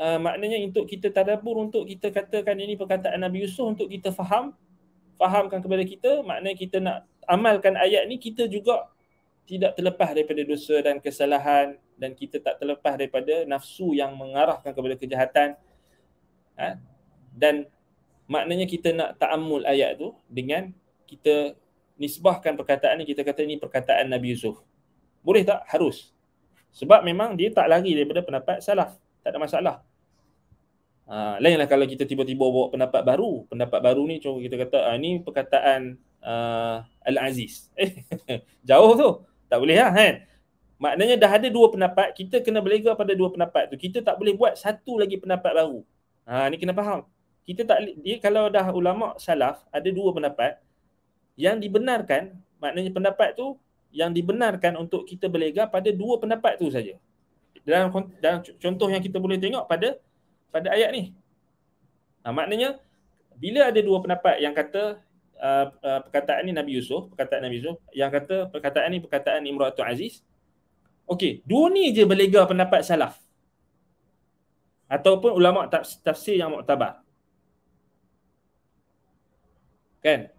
uh, maknanya untuk kita tadabbur untuk kita katakan ini perkataan Nabi Yusuf untuk kita faham fahamkan kepada kita maknanya kita nak amalkan ayat ni kita juga tidak terlepas daripada dosa dan kesalahan dan kita tak terlepas daripada nafsu yang mengarahkan kepada kejahatan ha? dan maknanya kita nak ta'amul ayat tu dengan kita nisbahkan perkataan ni kita kata ini perkataan Nabi Yusuf boleh tak? harus sebab memang dia tak lari daripada pendapat salah tak ada masalah ha, lainlah kalau kita tiba-tiba bawa pendapat baru pendapat baru ni cuma kita kata ha, ni perkataan uh, Al-Aziz eh, jauh tu tak boleh lah kan Maknanya dah ada dua pendapat, kita kena berlega pada dua pendapat tu. Kita tak boleh buat satu lagi pendapat baru. Ha, ni kena faham. Kita tak dia kalau dah ulama salaf ada dua pendapat yang dibenarkan, maknanya pendapat tu yang dibenarkan untuk kita berlega pada dua pendapat tu saja. Dalam, dalam contoh yang kita boleh tengok pada pada ayat ni. Ha, maknanya bila ada dua pendapat yang kata uh, uh, perkataan ni Nabi Yusuf, perkataan Nabi Yusuf yang kata perkataan ni perkataan Imratu Aziz, Okey, dua ni je berlega pendapat salaf. Ataupun ulama tafsir yang muktabar. Kan?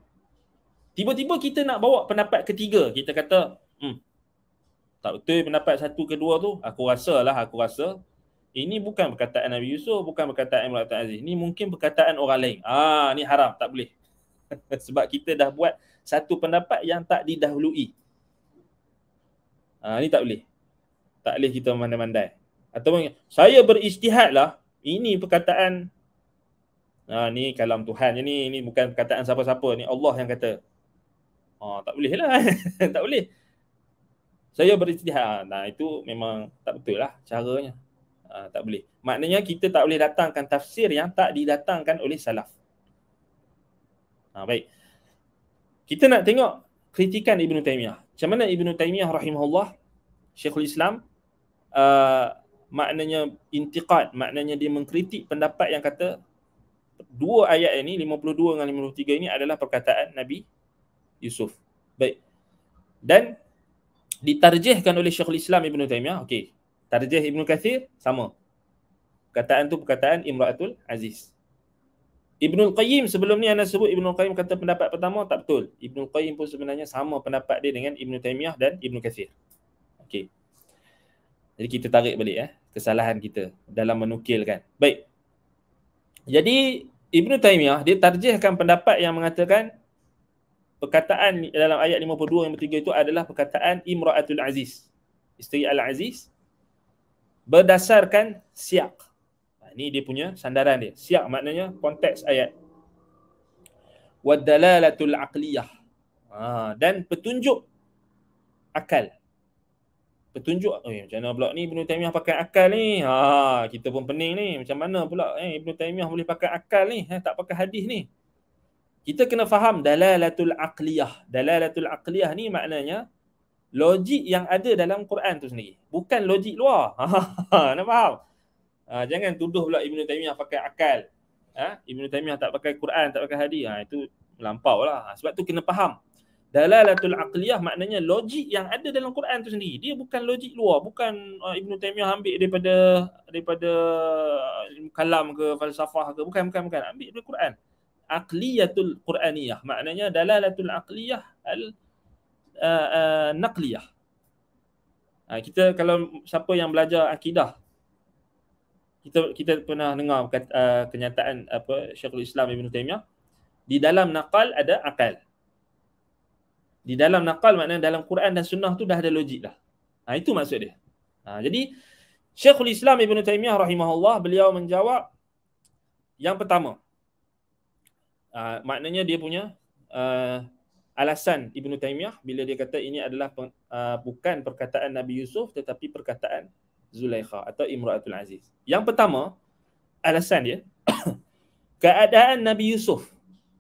Tiba-tiba kita nak bawa pendapat ketiga, kita kata, hmm. Tak betul pendapat satu kedua tu, aku lah, aku rasa ini bukan perkataan Nabi Yusuf, bukan perkataan Imran Abdul Aziz. Ini mungkin perkataan orang lain. Ah, ni haram, tak boleh. Sebab kita dah buat satu pendapat yang tak didahului. Ah, ni tak boleh tak boleh kita mandai-mandai. Ataupun saya beristihadlah, ini perkataan ha, ni kalam Tuhan je ni, ini bukan perkataan siapa-siapa, ni Allah yang kata. Ha, tak boleh lah, tak boleh. Saya beristihad, ha, nah, itu memang tak betul lah caranya. Ha, tak boleh. Maknanya kita tak boleh datangkan tafsir yang tak didatangkan oleh salaf. Ha, baik. Kita nak tengok kritikan Ibn Taymiyah. Macam mana Ibn Taymiyah rahimahullah, Syekhul Islam Uh, maknanya intiqad maknanya dia mengkritik pendapat yang kata dua ayat ini 52 dengan 53 ini adalah perkataan Nabi Yusuf. Baik. Dan ditarjihkan oleh Syekhul Islam Ibn Taymiyah. Okey. Tarjih Ibn Kathir sama. Kataan tu perkataan Imra'atul Aziz. Ibn Qayyim sebelum ni anda sebut Ibn Qayyim kata pendapat pertama tak betul. Ibn Qayyim pun sebenarnya sama pendapat dia dengan Ibn Taymiyah dan Ibn Kathir. Okey. Jadi kita tarik balik eh kesalahan kita dalam menukilkan. Baik. Jadi Ibn Taymiyah dia tarjihkan pendapat yang mengatakan perkataan dalam ayat 52 yang ketiga itu adalah perkataan Imra'atul Aziz. Isteri Al-Aziz berdasarkan siak. Ha, ini dia punya sandaran dia. Siak maknanya konteks ayat. Wa dalalatul aqliyah. Ha, dan petunjuk akal petunjuk eh macam mana pula ni Ibnu Taimiyah pakai akal ni ha kita pun pening ni macam mana pula eh Ibnu Taimiyah boleh pakai akal ni eh, tak pakai hadis ni kita kena faham dalalatul aqliyah dalalatul aqliyah ni maknanya logik yang ada dalam Quran tu sendiri bukan logik luar ha nak faham ha, jangan tuduh pula Ibnu Taimiyah pakai akal ha Ibnu Taimiyah tak pakai Quran tak pakai hadis ha itu melampau lah ha, sebab tu kena faham dalalatul aqliyah maknanya logik yang ada dalam Quran tu sendiri dia bukan logik luar bukan uh, Ibn Taymiyah ambil daripada daripada uh, kalam ke falsafah ke bukan bukan bukan ambil dari Quran aqliyatul quraniyah maknanya dalalatul aqliyah al uh, uh, naqliyah uh, kita kalau siapa yang belajar akidah kita kita pernah dengar kata, uh, kenyataan apa Syekhul Islam Ibn Taymiyah di dalam naqal ada akal di dalam nakal maknanya dalam Quran dan sunnah tu dah ada logik dah. Ha, itu maksud dia. Ha, jadi Syekhul Islam Ibn Taymiyah rahimahullah beliau menjawab yang pertama. Ha, maknanya dia punya uh, alasan Ibn Taymiyah bila dia kata ini adalah pen, uh, ha, bukan perkataan Nabi Yusuf tetapi perkataan Zulaikha atau Imratul Aziz. Yang pertama alasan dia keadaan Nabi Yusuf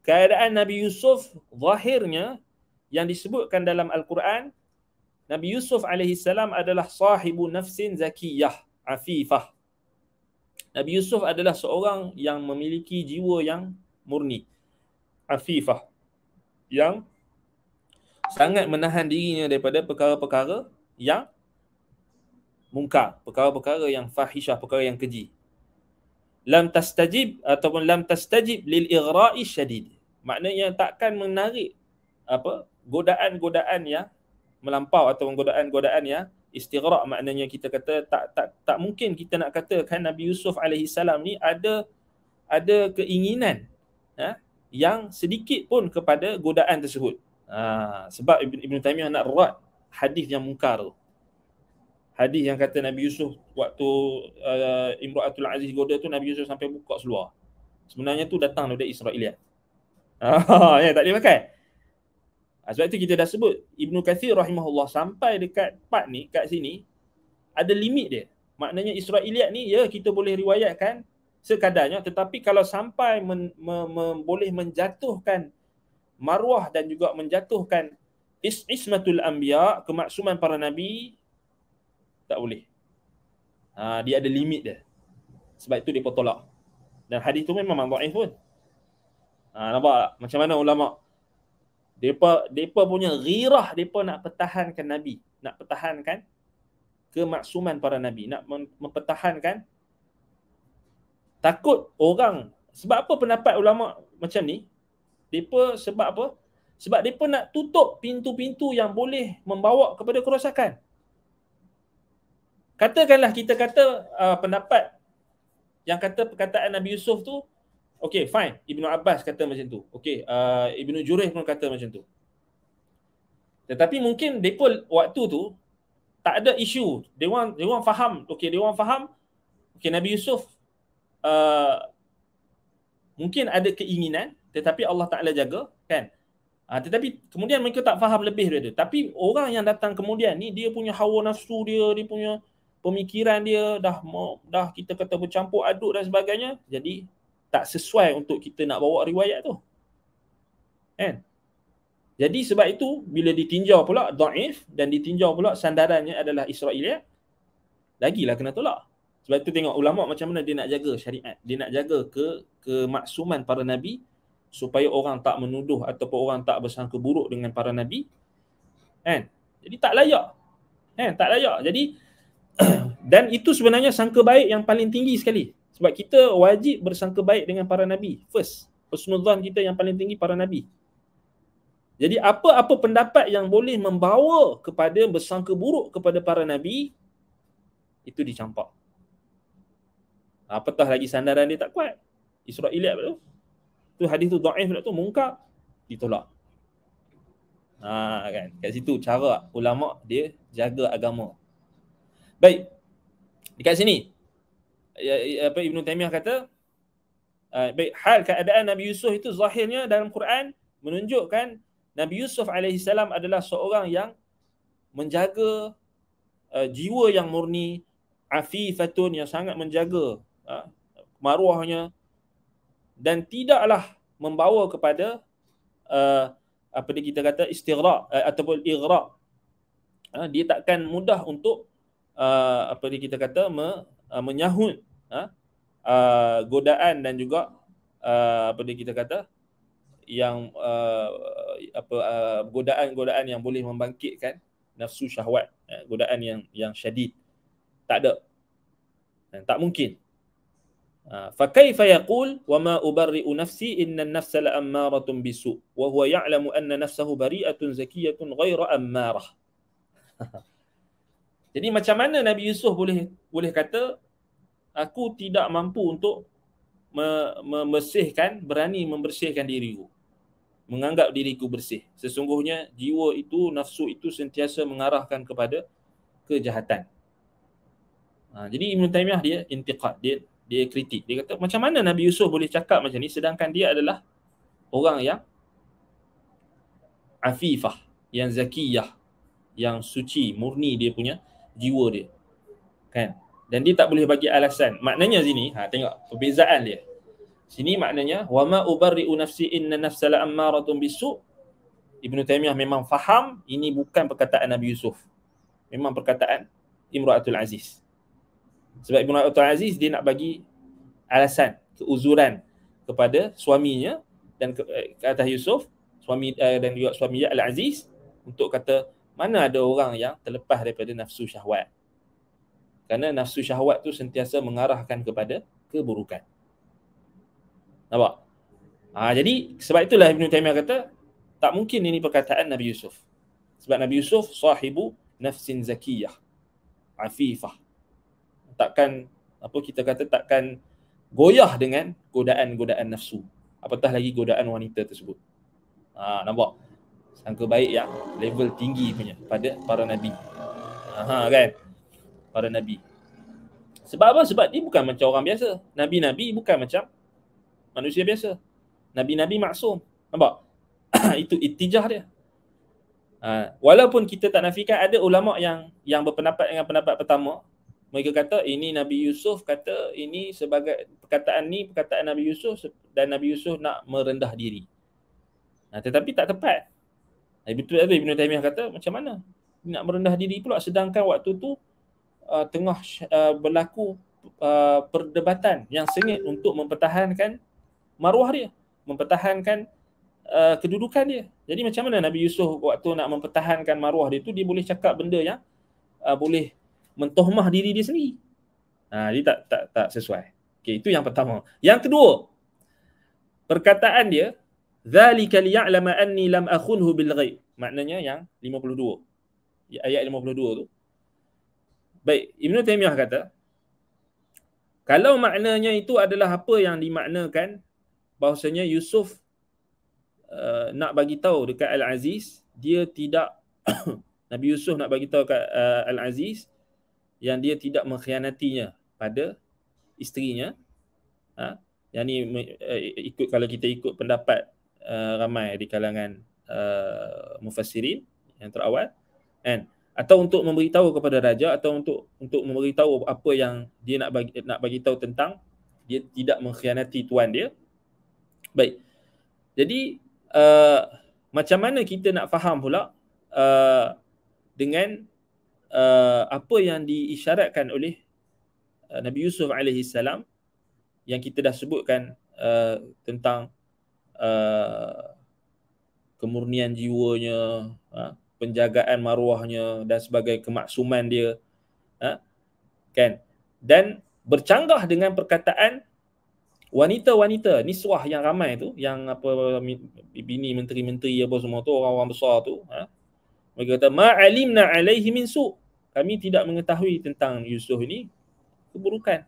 keadaan Nabi Yusuf zahirnya yang disebutkan dalam Al-Quran Nabi Yusuf alaihi salam adalah sahibu nafsin zakiyah afifah. Nabi Yusuf adalah seorang yang memiliki jiwa yang murni afifah yang sangat menahan dirinya daripada perkara-perkara yang mungkar, perkara-perkara yang fahishah, perkara yang keji. Lam tastajib ataupun lam tastajib lil igra'i syadid. Maknanya takkan menarik apa godaan-godaan ya melampau atau godaan-godaan ya istighraq maknanya kita kata tak tak tak mungkin kita nak kata kan Nabi Yusuf alaihi salam ni ada ada keinginan ya, yang sedikit pun kepada godaan tersebut. Ha, sebab Ibn, Ibn Taymiyah nak rat hadis yang mungkar tu. Hadis yang kata Nabi Yusuf waktu uh, Imra'atul Aziz goda tu Nabi Yusuf sampai buka seluar. Sebenarnya tu datang daripada Israeliat. Ha, ya, tak boleh pakai. Ah, sebab itu kita dah sebut Ibnu Kathir rahimahullah sampai dekat part ni kat sini ada limit dia. Maknanya Israiliyat ni ya kita boleh riwayatkan sekadarnya tetapi kalau sampai men, me, me, boleh menjatuhkan marwah dan juga menjatuhkan is, ismatul anbiya kemaksuman para nabi tak boleh. Ha, dia ada limit dia. Sebab itu dia tolak. Dan hadis tu memang dhaif pun. Ha, nampak tak? macam mana ulama Depa depa punya girah depa nak pertahankan nabi, nak pertahankan kemaksuman para nabi, nak mempertahankan takut orang sebab apa pendapat ulama macam ni? Depa sebab apa? Sebab depa nak tutup pintu-pintu yang boleh membawa kepada kerosakan. Katakanlah kita kata uh, pendapat yang kata perkataan Nabi Yusuf tu Okay fine Ibnu Abbas kata macam tu Okay uh, Ibnu Jurih pun kata macam tu Tetapi mungkin Depol waktu tu Tak ada isu They want, they want faham Okay they want faham Okay Nabi Yusuf uh, Mungkin ada keinginan Tetapi Allah Ta'ala jaga Kan uh, tetapi kemudian mereka tak faham lebih dia tu. Tapi orang yang datang kemudian ni dia punya hawa nafsu dia, dia punya pemikiran dia dah dah kita kata bercampur aduk dan sebagainya jadi tak sesuai untuk kita nak bawa riwayat tu. Kan? Jadi sebab itu bila ditinjau pula daif dan ditinjau pula sandarannya adalah Israiliyat lagilah kena tolak. Sebab itu tengok ulama macam mana dia nak jaga syariat, dia nak jaga ke kemaksuman para nabi supaya orang tak menuduh ataupun orang tak bersangka buruk dengan para nabi. Kan? Jadi tak layak. Kan? Tak layak. Jadi dan itu sebenarnya sangka baik yang paling tinggi sekali. Sebab kita wajib bersangka baik dengan para nabi. First, personal kita yang paling tinggi para nabi. Jadi apa-apa pendapat yang boleh membawa kepada bersangka buruk kepada para nabi itu dicampak. Apatah lagi sandaran dia tak kuat. Isra Iliad tu. Tu hadis tu dhaif tu mungkar ditolak. Ha kan. Kat situ cara ulama dia jaga agama. Baik. Dekat sini Ya, ya, apa Ibnu Taimiyah kata ah, baik hal keadaan Nabi Yusuf itu zahirnya dalam Quran menunjukkan Nabi Yusuf alaihi salam adalah seorang yang menjaga uh, jiwa yang murni afifatun yang sangat menjaga uh, maruahnya dan tidaklah membawa kepada uh, apa dia kita kata istighraq uh, ataupun igraq uh, dia takkan mudah untuk uh, apa dia kita kata me, uh, menyahut uh, uh, godaan dan juga uh, apa dia kita kata yang uh, apa uh, godaan-godaan yang boleh membangkitkan nafsu syahwat uh, godaan yang yang syadid tak ada uh, tak mungkin ha, fa kaifa yaqul wa ma ubarri'u nafsi inna an-nafsa la'ammaratun bisu wa huwa ya'lamu anna nafsahu bari'atun zakiyatun ghayra ammarah jadi macam mana Nabi Yusuf boleh boleh kata aku tidak mampu untuk membersihkan berani membersihkan diriku menganggap diriku bersih sesungguhnya jiwa itu nafsu itu sentiasa mengarahkan kepada kejahatan ha, jadi Ibn Taymiyah dia intiqad dia dia kritik dia kata macam mana Nabi Yusuf boleh cakap macam ni sedangkan dia adalah orang yang afifah yang zakiyah yang suci murni dia punya jiwa dia kan dan dia tak boleh bagi alasan. Maknanya sini, ha tengok perbezaan dia. Sini maknanya wa ma ubarri'u nafsi inna nafsal ammaratun bisu. Ibnu Taimiyah memang faham ini bukan perkataan Nabi Yusuf. Memang perkataan Imratul Aziz. Sebab Ibnu Imratul Aziz dia nak bagi alasan keuzuran kepada suaminya dan ke, eh, kata Yusuf suami uh, dan juga suaminya Al Aziz untuk kata mana ada orang yang terlepas daripada nafsu syahwat kerana nafsu syahwat tu sentiasa mengarahkan kepada keburukan. Nampak? Ha, jadi sebab itulah Ibn Taymiyyah kata tak mungkin ini perkataan Nabi Yusuf. Sebab Nabi Yusuf sahibu nafsin zakiyah. Afifah. Takkan apa kita kata takkan goyah dengan godaan-godaan nafsu. Apatah lagi godaan wanita tersebut. Ha, nampak? Sangka baik yang level tinggi punya pada para Nabi. Ha, kan? Okay para nabi. Sebab apa? Sebab dia bukan macam orang biasa. Nabi-nabi bukan macam manusia biasa. Nabi-nabi maksum. Nampak? Itu itijah dia. Ha, walaupun kita tak nafikan ada ulama yang yang berpendapat dengan pendapat pertama, mereka kata ini Nabi Yusuf kata ini sebagai perkataan ni perkataan Nabi Yusuf dan Nabi Yusuf nak merendah diri. Ha, tetapi tak tepat. Ibn betul Ibnu Taimiyah kata macam mana? Nak merendah diri pula sedangkan waktu tu uh, tengah uh, berlaku uh, perdebatan yang sengit untuk mempertahankan maruah dia, mempertahankan uh, kedudukan dia. Jadi macam mana Nabi Yusuf waktu nak mempertahankan maruah dia tu dia boleh cakap benda yang uh, boleh mentohmah diri dia sendiri. Ha uh, tak tak tak sesuai. Okay, itu yang pertama. Yang kedua, perkataan dia zalika liya'lama anni lam akhunhu bil Maknanya yang 52. Ayat 52 tu. Uh, Baik, Ibn Taymiyah kata, kalau maknanya itu adalah apa yang dimaknakan bahasanya Yusuf uh, nak bagi tahu dekat Al-Aziz, dia tidak Nabi Yusuf nak bagi tahu dekat uh, Al-Aziz yang dia tidak mengkhianatinya pada isterinya. Ha? Yang ni uh, ikut kalau kita ikut pendapat uh, ramai di kalangan uh, mufassirin yang terawal. And atau untuk memberitahu kepada raja atau untuk untuk memberitahu apa yang dia nak bagi nak bagi tahu tentang dia tidak mengkhianati tuan dia. Baik. Jadi uh, macam mana kita nak faham pula uh, dengan uh, apa yang diisyaratkan oleh uh, Nabi Yusuf alaihi salam yang kita dah sebutkan uh, tentang uh, kemurnian jiwanya uh, penjagaan maruahnya dan sebagai kemaksuman dia ha? kan dan bercanggah dengan perkataan wanita-wanita niswah yang ramai tu yang apa bini menteri-menteri apa semua tu orang-orang besar tu ha? mereka kata ma alimna alaihi min su kami tidak mengetahui tentang Yusuf ini keburukan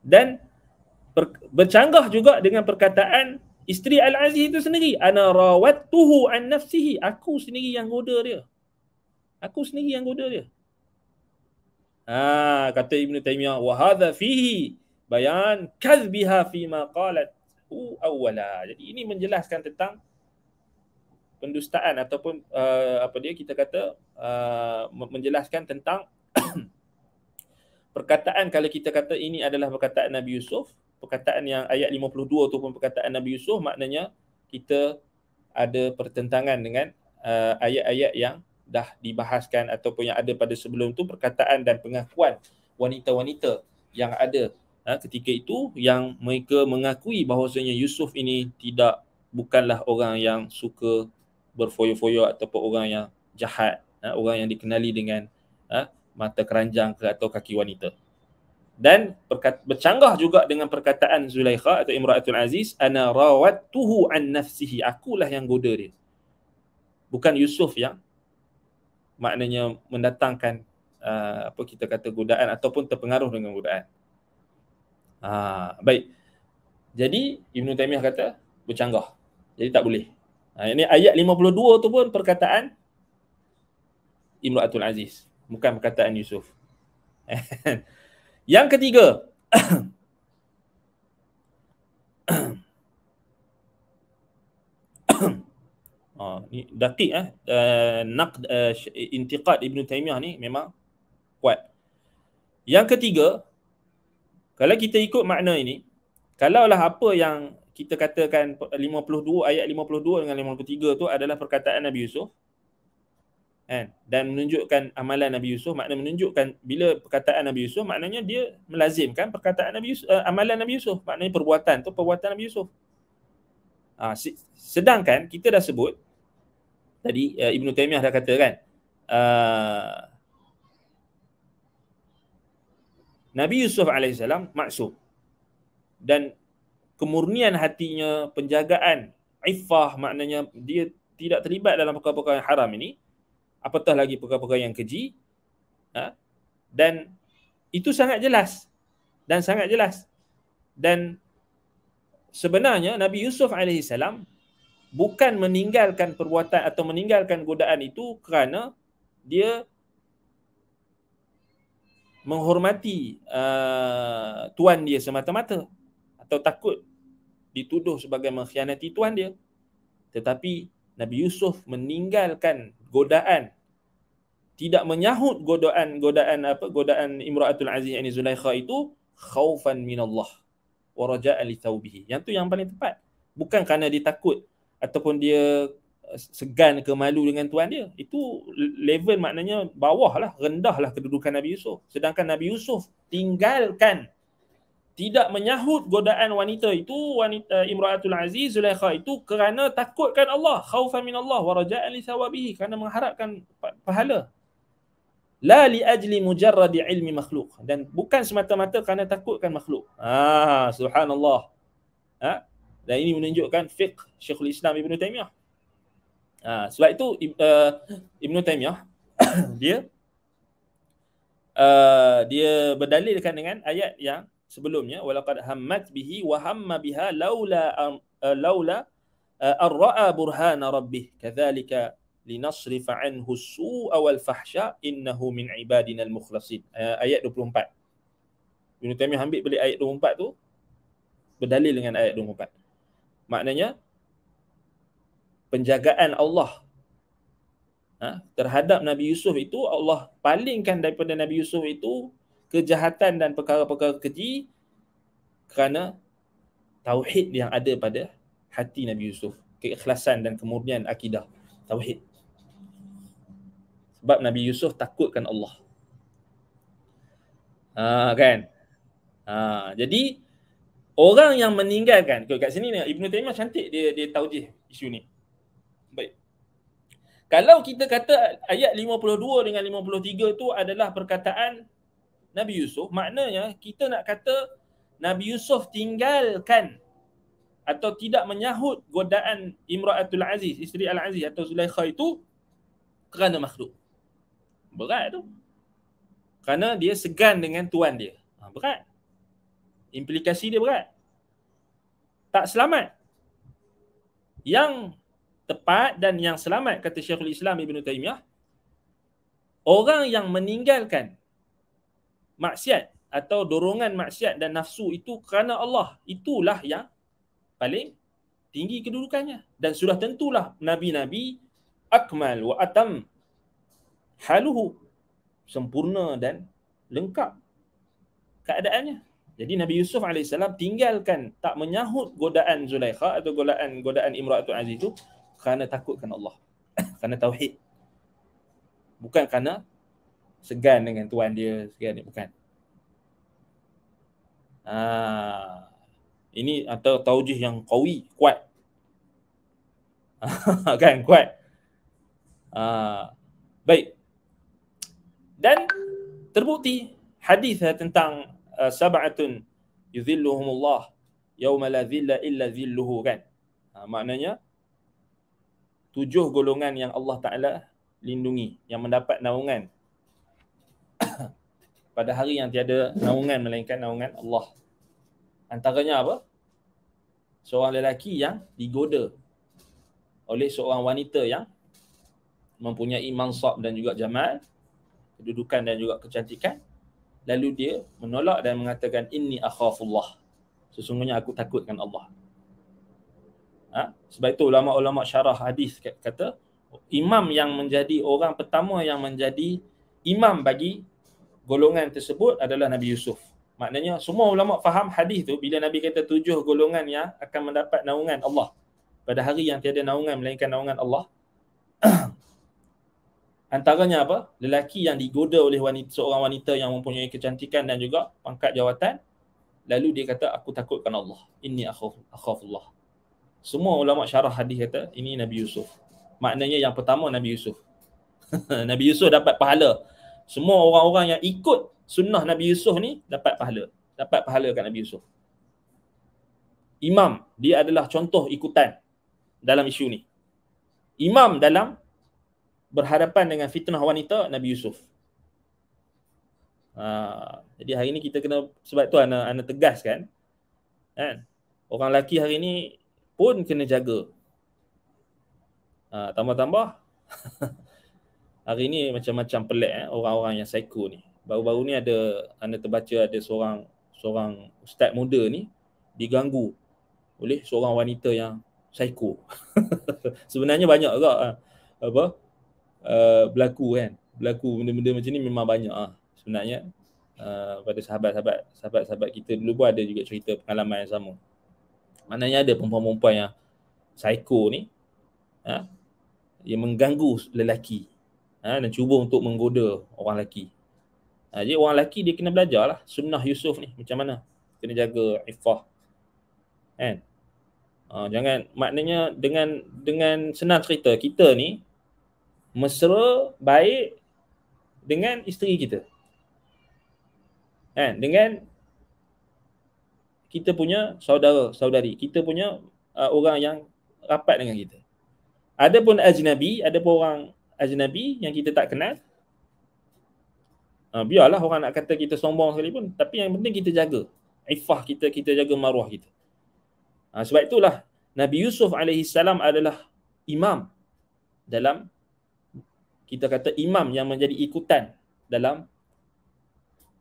dan ber, bercanggah juga dengan perkataan Isteri Al-Aziz itu sendiri ana rawattuhu an nafsihi aku sendiri yang goda dia. Aku sendiri yang goda dia. Ha kata Ibnu Taimiyah wa hadha fihi bayan kadzbiha fi ma qalat hu awwala. Jadi ini menjelaskan tentang pendustaan ataupun uh, apa dia kita kata uh, menjelaskan tentang perkataan kalau kita kata ini adalah perkataan Nabi Yusuf perkataan yang ayat 52 tu pun perkataan Nabi Yusuf maknanya kita ada pertentangan dengan uh, ayat-ayat yang dah dibahaskan ataupun yang ada pada sebelum tu perkataan dan pengakuan wanita-wanita yang ada uh, ketika itu yang mereka mengakui bahawasanya Yusuf ini tidak bukanlah orang yang suka berfoyo-foyo ataupun orang yang jahat uh, orang yang dikenali dengan uh, mata keranjang ke atau kaki wanita dan bercanggah juga dengan perkataan Zulaikha atau Imra'atul Aziz ana rawattuhu an nafsihi akulah yang goda dia bukan Yusuf yang maknanya mendatangkan uh, apa kita kata godaan ataupun terpengaruh dengan godaan ha, baik jadi Ibn Taymiyah kata bercanggah jadi tak boleh ha, ini ayat 52 tu pun perkataan Imra'atul Aziz bukan perkataan Yusuf Yang ketiga, ha, ni dakik eh uh, nak uh, intiqad Ibn Taymiyah ni memang kuat. Yang ketiga, kalau kita ikut makna ini, kalaulah apa yang kita katakan 52 ayat 52 dengan 53 tu adalah perkataan Nabi Yusuf, kan dan menunjukkan amalan Nabi Yusuf makna menunjukkan bila perkataan Nabi Yusuf maknanya dia melazimkan perkataan Nabi Yusuf uh, eh, amalan Nabi Yusuf maknanya perbuatan tu perbuatan Nabi Yusuf ha, si, sedangkan kita dah sebut tadi uh, Ibnu Taimiyah dah kata kan uh, Nabi Yusuf alaihissalam maksum dan kemurnian hatinya penjagaan iffah maknanya dia tidak terlibat dalam perkara-perkara yang haram ini apatah lagi perkara-perkara yang keji ha? dan itu sangat jelas dan sangat jelas dan sebenarnya Nabi Yusuf alaihi salam bukan meninggalkan perbuatan atau meninggalkan godaan itu kerana dia menghormati uh, tuan dia semata-mata atau takut dituduh sebagai mengkhianati tuan dia tetapi Nabi Yusuf meninggalkan godaan tidak menyahut godaan godaan apa godaan imraatul aziz yakni Zulaikha itu khaufan minallah wa raja'an li taubihi yang tu yang paling tepat bukan kerana dia takut ataupun dia uh, segan ke malu dengan tuan dia itu level maknanya bawahlah rendahlah kedudukan Nabi Yusuf sedangkan Nabi Yusuf tinggalkan tidak menyahut godaan wanita itu wanita uh, imraatul aziz zulaikha itu kerana takutkan Allah khaufan min Allah wa raja'an li thawabihi kerana mengharapkan pahala la li ajli mujarrad ilmi makhluk dan bukan semata-mata kerana takutkan makhluk ah subhanallah ha? dan ini menunjukkan fiqh syekhul Islam Ibn Taimiyah. ha, sebab itu uh, Ibn Taimiyah dia uh, dia berdalilkan dengan ayat yang sebelumnya walaqad hammat bihi wa hamma biha laula eh, laula eh, arra'a burhana rabbih kadzalika linasrifa anhu su'a wal fahsha innahu min ibadina al mukhlasin eh, ayat 24 Ibn Taymiyyah ambil balik ayat 24 tu berdalil dengan ayat 24 maknanya penjagaan Allah ha, terhadap Nabi Yusuf itu Allah palingkan daripada Nabi Yusuf itu kejahatan dan perkara-perkara keji kerana tauhid yang ada pada hati Nabi Yusuf keikhlasan dan kemurnian akidah tauhid sebab Nabi Yusuf takutkan Allah ha, kan ha, jadi orang yang meninggalkan kat sini ni Ibnu Taimiyah cantik dia dia taujih isu ni baik kalau kita kata ayat 52 dengan 53 tu adalah perkataan Nabi Yusuf maknanya kita nak kata Nabi Yusuf tinggalkan atau tidak menyahut godaan Imra'atul Aziz, isteri Al-Aziz atau Zulaikha itu kerana makhluk. Berat tu. Kerana dia segan dengan tuan dia. Ha, berat. Implikasi dia berat. Tak selamat. Yang tepat dan yang selamat kata Syekhul Islam Ibn Taymiyah, orang yang meninggalkan maksiat atau dorongan maksiat dan nafsu itu kerana Allah. Itulah yang paling tinggi kedudukannya. Dan sudah tentulah Nabi-Nabi akmal wa atam haluhu sempurna dan lengkap keadaannya. Jadi Nabi Yusuf AS tinggalkan tak menyahut godaan Zulaikha atau godaan godaan Imratul Aziz itu kerana takutkan Allah. kerana tauhid. Bukan kerana segan dengan tuan dia segan dia bukan ah ini atau taujih yang kawi kuat kan kuat ah baik dan terbukti hadis lah tentang uh, sab'atun yuzilluhumullah yawma la zilla illa zilluhu kan ha, maknanya tujuh golongan yang Allah Taala lindungi yang mendapat naungan pada hari yang tiada naungan melainkan naungan Allah. Antaranya apa? Seorang lelaki yang digoda oleh seorang wanita yang mempunyai mansab dan juga jamal, kedudukan dan juga kecantikan. Lalu dia menolak dan mengatakan, Inni akhafullah. Sesungguhnya aku takutkan Allah. Ha? Sebab itu ulama-ulama syarah hadis kata, imam yang menjadi orang pertama yang menjadi imam bagi golongan tersebut adalah Nabi Yusuf. Maknanya semua ulama faham hadis tu bila Nabi kata tujuh golongan yang akan mendapat naungan Allah pada hari yang tiada naungan melainkan naungan Allah. Antaranya apa? Lelaki yang digoda oleh wanita, seorang wanita yang mempunyai kecantikan dan juga pangkat jawatan. Lalu dia kata, aku takutkan Allah. Ini akhaf Allah. Semua ulama syarah hadis kata, ini Nabi Yusuf. Maknanya yang pertama Nabi Yusuf. Nabi Yusuf dapat pahala semua orang-orang yang ikut sunnah Nabi Yusuf ni dapat pahala. Dapat pahala kat Nabi Yusuf. Imam, dia adalah contoh ikutan dalam isu ni. Imam dalam berhadapan dengan fitnah wanita Nabi Yusuf. Ha, jadi hari ni kita kena, sebab tu anak Ana tegas kan. kan? Orang lelaki hari ni pun kena jaga. Ha, tambah-tambah, hari ni macam-macam pelik eh, orang-orang yang psycho ni. Baru-baru ni ada anda terbaca ada seorang seorang ustaz muda ni diganggu oleh seorang wanita yang psycho. Sebenarnya banyak juga ah, apa uh, berlaku kan. Berlaku benda-benda macam ni memang banyak ah sebenarnya uh, pada sahabat-sahabat sahabat-sahabat kita dulu pun ada juga cerita pengalaman yang sama. Maknanya ada perempuan-perempuan yang psycho ni ha, yang mengganggu lelaki ha, dan cuba untuk menggoda orang lelaki. Ha, jadi orang lelaki dia kena belajar lah sunnah Yusuf ni macam mana. Kena jaga iffah. Kan? Ha, jangan, maknanya dengan dengan senang cerita, kita ni mesra baik dengan isteri kita. Kan? Dengan kita punya saudara, saudari. Kita punya uh, orang yang rapat dengan kita. Ada pun ajnabi, ada pun orang ajnabi yang kita tak kenal uh, biarlah orang nak kata kita sombong sekalipun tapi yang penting kita jaga iffah kita kita jaga maruah kita uh, sebab itulah Nabi Yusuf alaihi salam adalah imam dalam kita kata imam yang menjadi ikutan dalam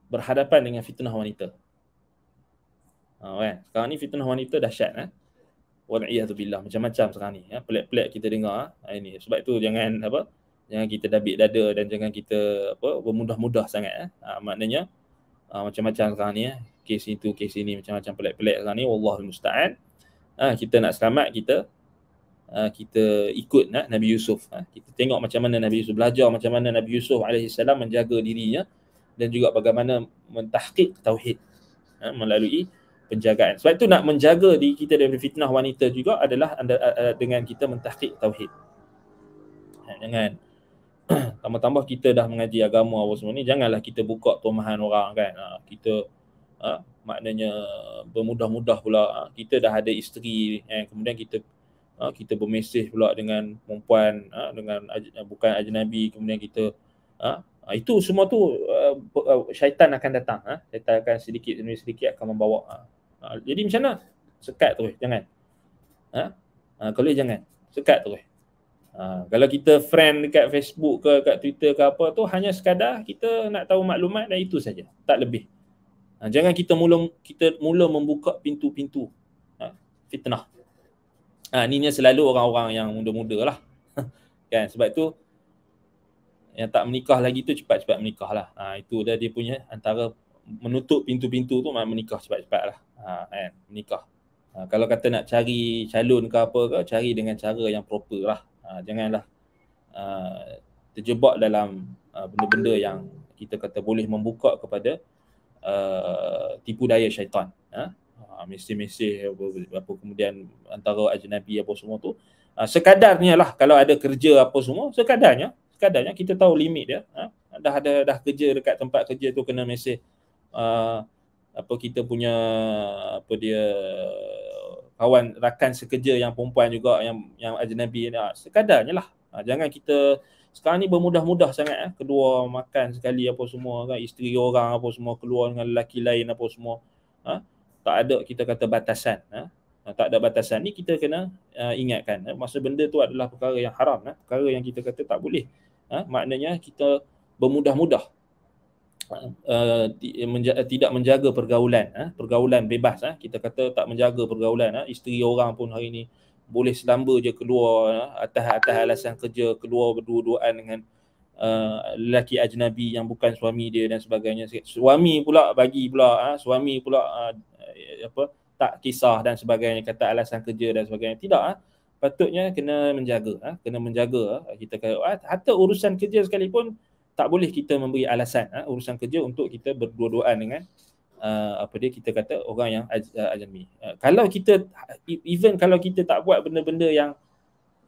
berhadapan dengan fitnah wanita. Ha oh, kan. Sekarang ni fitnah wanita dahsyat eh. Wal iyad billah macam-macam sekarang ni ya. Pelik-pelik kita dengar ah, ini. Sebab itu jangan apa? Uh, jangan kita dabik dada dan jangan kita apa bermudah-mudah sangat eh. Ha, maknanya ha, macam-macam sekarang ni eh. Kes itu, kes ini macam-macam pelik-pelik sekarang ni wallahul musta'an. ha, kita nak selamat kita ha, kita ikut nak eh, ha, Nabi Yusuf. Ha, kita tengok macam mana Nabi Yusuf belajar macam mana Nabi Yusuf alaihi salam menjaga dirinya dan juga bagaimana mentahqiq tauhid ha, melalui penjagaan. Sebab itu nak menjaga diri kita dari fitnah wanita juga adalah dengan kita mentahqiq tauhid. Ha, jangan tambah-tambah kita dah mengaji agama apa semua ni janganlah kita buka tuhan orang kan ha, kita ha, maknanya bermudah-mudah pula ha, kita dah ada isteri eh, kemudian kita ha, kita bermesej pula dengan perempuan ha, dengan bukan nabi. kemudian kita ha, itu semua tu uh, syaitan akan datang ha, syaitan akan sedikit demi sedikit akan membawa ha. Ha, jadi macam mana sekat terus jangan ha, ha kalau jangan sekat terus Ha, kalau kita friend dekat Facebook ke dekat Twitter ke apa tu hanya sekadar kita nak tahu maklumat dan itu saja tak lebih. Ha, jangan kita mula kita mula membuka pintu-pintu ha, fitnah. Ha, ininya selalu orang-orang yang muda-muda lah. kan sebab tu yang tak menikah lagi tu cepat-cepat menikah lah. Ha, itu dah dia punya antara menutup pintu-pintu tu menikah cepat-cepat lah. Ha, kan? Menikah. Ha, kalau kata nak cari calon ke apa ke cari dengan cara yang proper lah uh, janganlah uh, terjebak dalam uh, benda-benda yang kita kata boleh membuka kepada uh, tipu daya syaitan uh, mesej-mesej apa, kemudian antara ajar nabi apa semua tu uh, sekadarnya lah kalau ada kerja apa semua sekadarnya sekadarnya kita tahu limit dia uh, dah ada dah kerja dekat tempat kerja tu kena mesej uh, apa kita punya apa dia kawan rakan sekerja yang perempuan juga yang yang ajnabi ni ah, sekadarnya lah ah, jangan kita sekarang ni bermudah-mudah sangat eh kedua makan sekali apa semua kan isteri orang apa semua keluar dengan lelaki lain apa semua ha? tak ada kita kata batasan ha? tak ada batasan ni kita kena uh, ingatkan eh? masa benda tu adalah perkara yang haram eh? perkara yang kita kata tak boleh ha? maknanya kita bermudah-mudah uh, menja- eh, tidak menjaga pergaulan uh, pergaulan bebas uh, kita kata tak menjaga pergaulan uh, isteri orang pun hari ini boleh selamba je keluar uh, atas atas alasan kerja keluar berdua-duaan dengan uh, lelaki ajnabi yang bukan suami dia dan sebagainya suami pula bagi pula uh, suami pula uh, apa tak kisah dan sebagainya kata alasan kerja dan sebagainya tidak uh, patutnya kena menjaga kena menjaga kita kata uh, urusan kerja sekalipun tak boleh kita memberi alasan ha, urusan kerja untuk kita berdua-duaan dengan uh, apa dia kita kata orang yang uh, ah, ajnabi. Uh, kalau kita even kalau kita tak buat benda-benda yang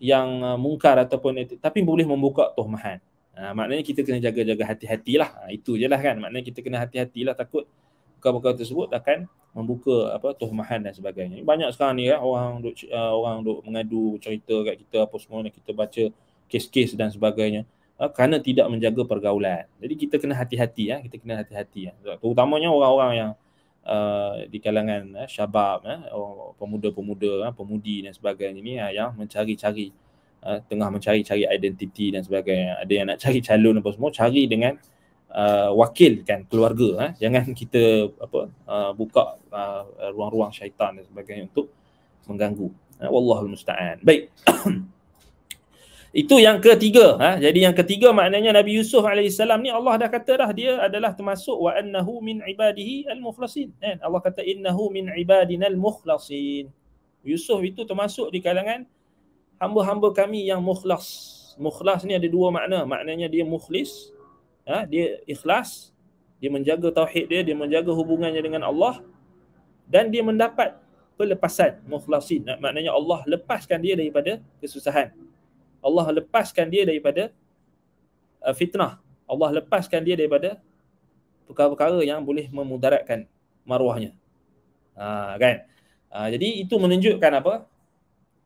yang uh, mungkar ataupun itu, tapi boleh membuka tohmahan. Ha, maknanya kita kena jaga-jaga hati-hatilah. Ha, itu je lah kan. Maknanya kita kena hati-hatilah takut perkara-perkara tersebut akan membuka apa tohmahan dan sebagainya. Banyak sekarang ni ya orang duk uh, orang duk mengadu cerita kat kita apa semua ni kita baca kes-kes dan sebagainya uh, kerana tidak menjaga pergaulan. Jadi kita kena hati-hati ya, kita kena hati-hati ya. Terutamanya orang-orang yang uh, di kalangan uh, syabab uh, pemuda-pemuda, uh, pemudi dan sebagainya ni uh, yang mencari-cari uh, tengah mencari-cari identiti dan sebagainya. Ada yang nak cari calon apa semua, cari dengan uh, kan, keluarga uh. Jangan kita apa uh, buka uh, ruang-ruang syaitan dan sebagainya untuk mengganggu. Uh, Wallahul musta'an. Baik. Itu yang ketiga. Ha? Jadi yang ketiga maknanya Nabi Yusuf AS ni Allah dah kata dah dia adalah termasuk wa annahu min ibadihi al-mukhlasin. Kan? Allah kata innahu min ibadina al-mukhlasin. Yusuf itu termasuk di kalangan hamba-hamba kami yang mukhlas. Mukhlas ni ada dua makna. Maknanya dia mukhlis. Ha? Dia ikhlas. Dia menjaga tauhid dia. Dia menjaga hubungannya dengan Allah. Dan dia mendapat pelepasan. Mukhlasin. Maknanya Allah lepaskan dia daripada kesusahan. Allah lepaskan dia daripada uh, fitnah. Allah lepaskan dia daripada perkara-perkara yang boleh memudaratkan maruahnya. Ha, kan? Ha, jadi itu menunjukkan apa?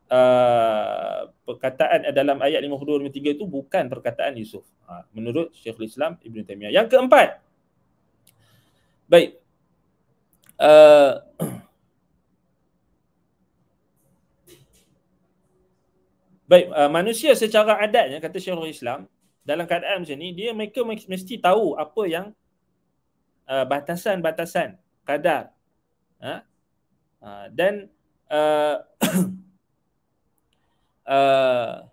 Uh, perkataan dalam ayat 52 53 itu bukan perkataan Yusuf. Ha, menurut Syekhul Islam Ibn Taymiyyah. Yang keempat. Baik. Uh, Baik, uh, manusia secara adatnya kata Syekhul Islam dalam keadaan macam ni dia mereka mesti tahu apa yang uh, batasan-batasan kadar. Ha? Uh, dan uh, uh,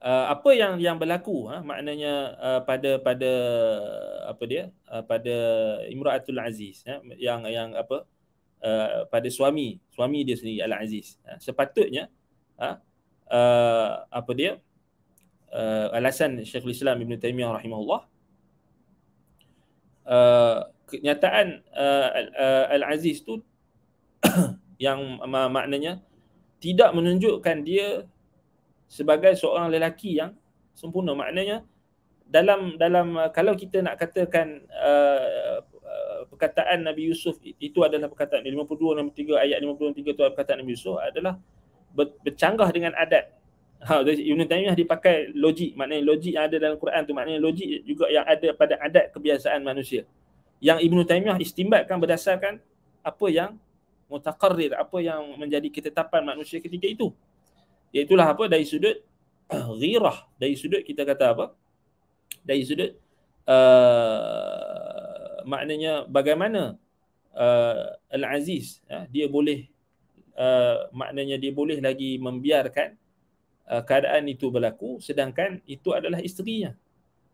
uh, apa yang yang berlaku uh, maknanya uh, pada pada apa dia uh, pada Imratul Aziz uh, yang yang apa uh, pada suami suami dia sendiri Al Aziz. Uh, ha, sepatutnya uh, uh, apa dia uh, alasan Syekhul Islam Ibn Taymiyah rahimahullah uh, kenyataan uh, Al uh, Aziz tu yang maknanya tidak menunjukkan dia sebagai seorang lelaki yang sempurna maknanya dalam dalam uh, kalau kita nak katakan uh, perkataan Nabi Yusuf itu adalah perkataan 52 63 ayat 53 itu adalah perkataan Nabi Yusuf adalah bercanggah dengan adat. Ha Ibn Taymiyah dipakai logik maknanya logik yang ada dalam Quran tu maknanya logik juga yang ada pada adat kebiasaan manusia. Yang Ibn Taymiyah istimbatkan berdasarkan apa yang mutaqarrir apa yang menjadi ketetapan manusia ketika itu. Iaitulah apa dari sudut ghirah dari sudut kita kata apa? Dari sudut uh, maknanya bagaimana uh, Al-Aziz ya, dia boleh uh, maknanya dia boleh lagi membiarkan uh, keadaan itu berlaku sedangkan itu adalah isterinya.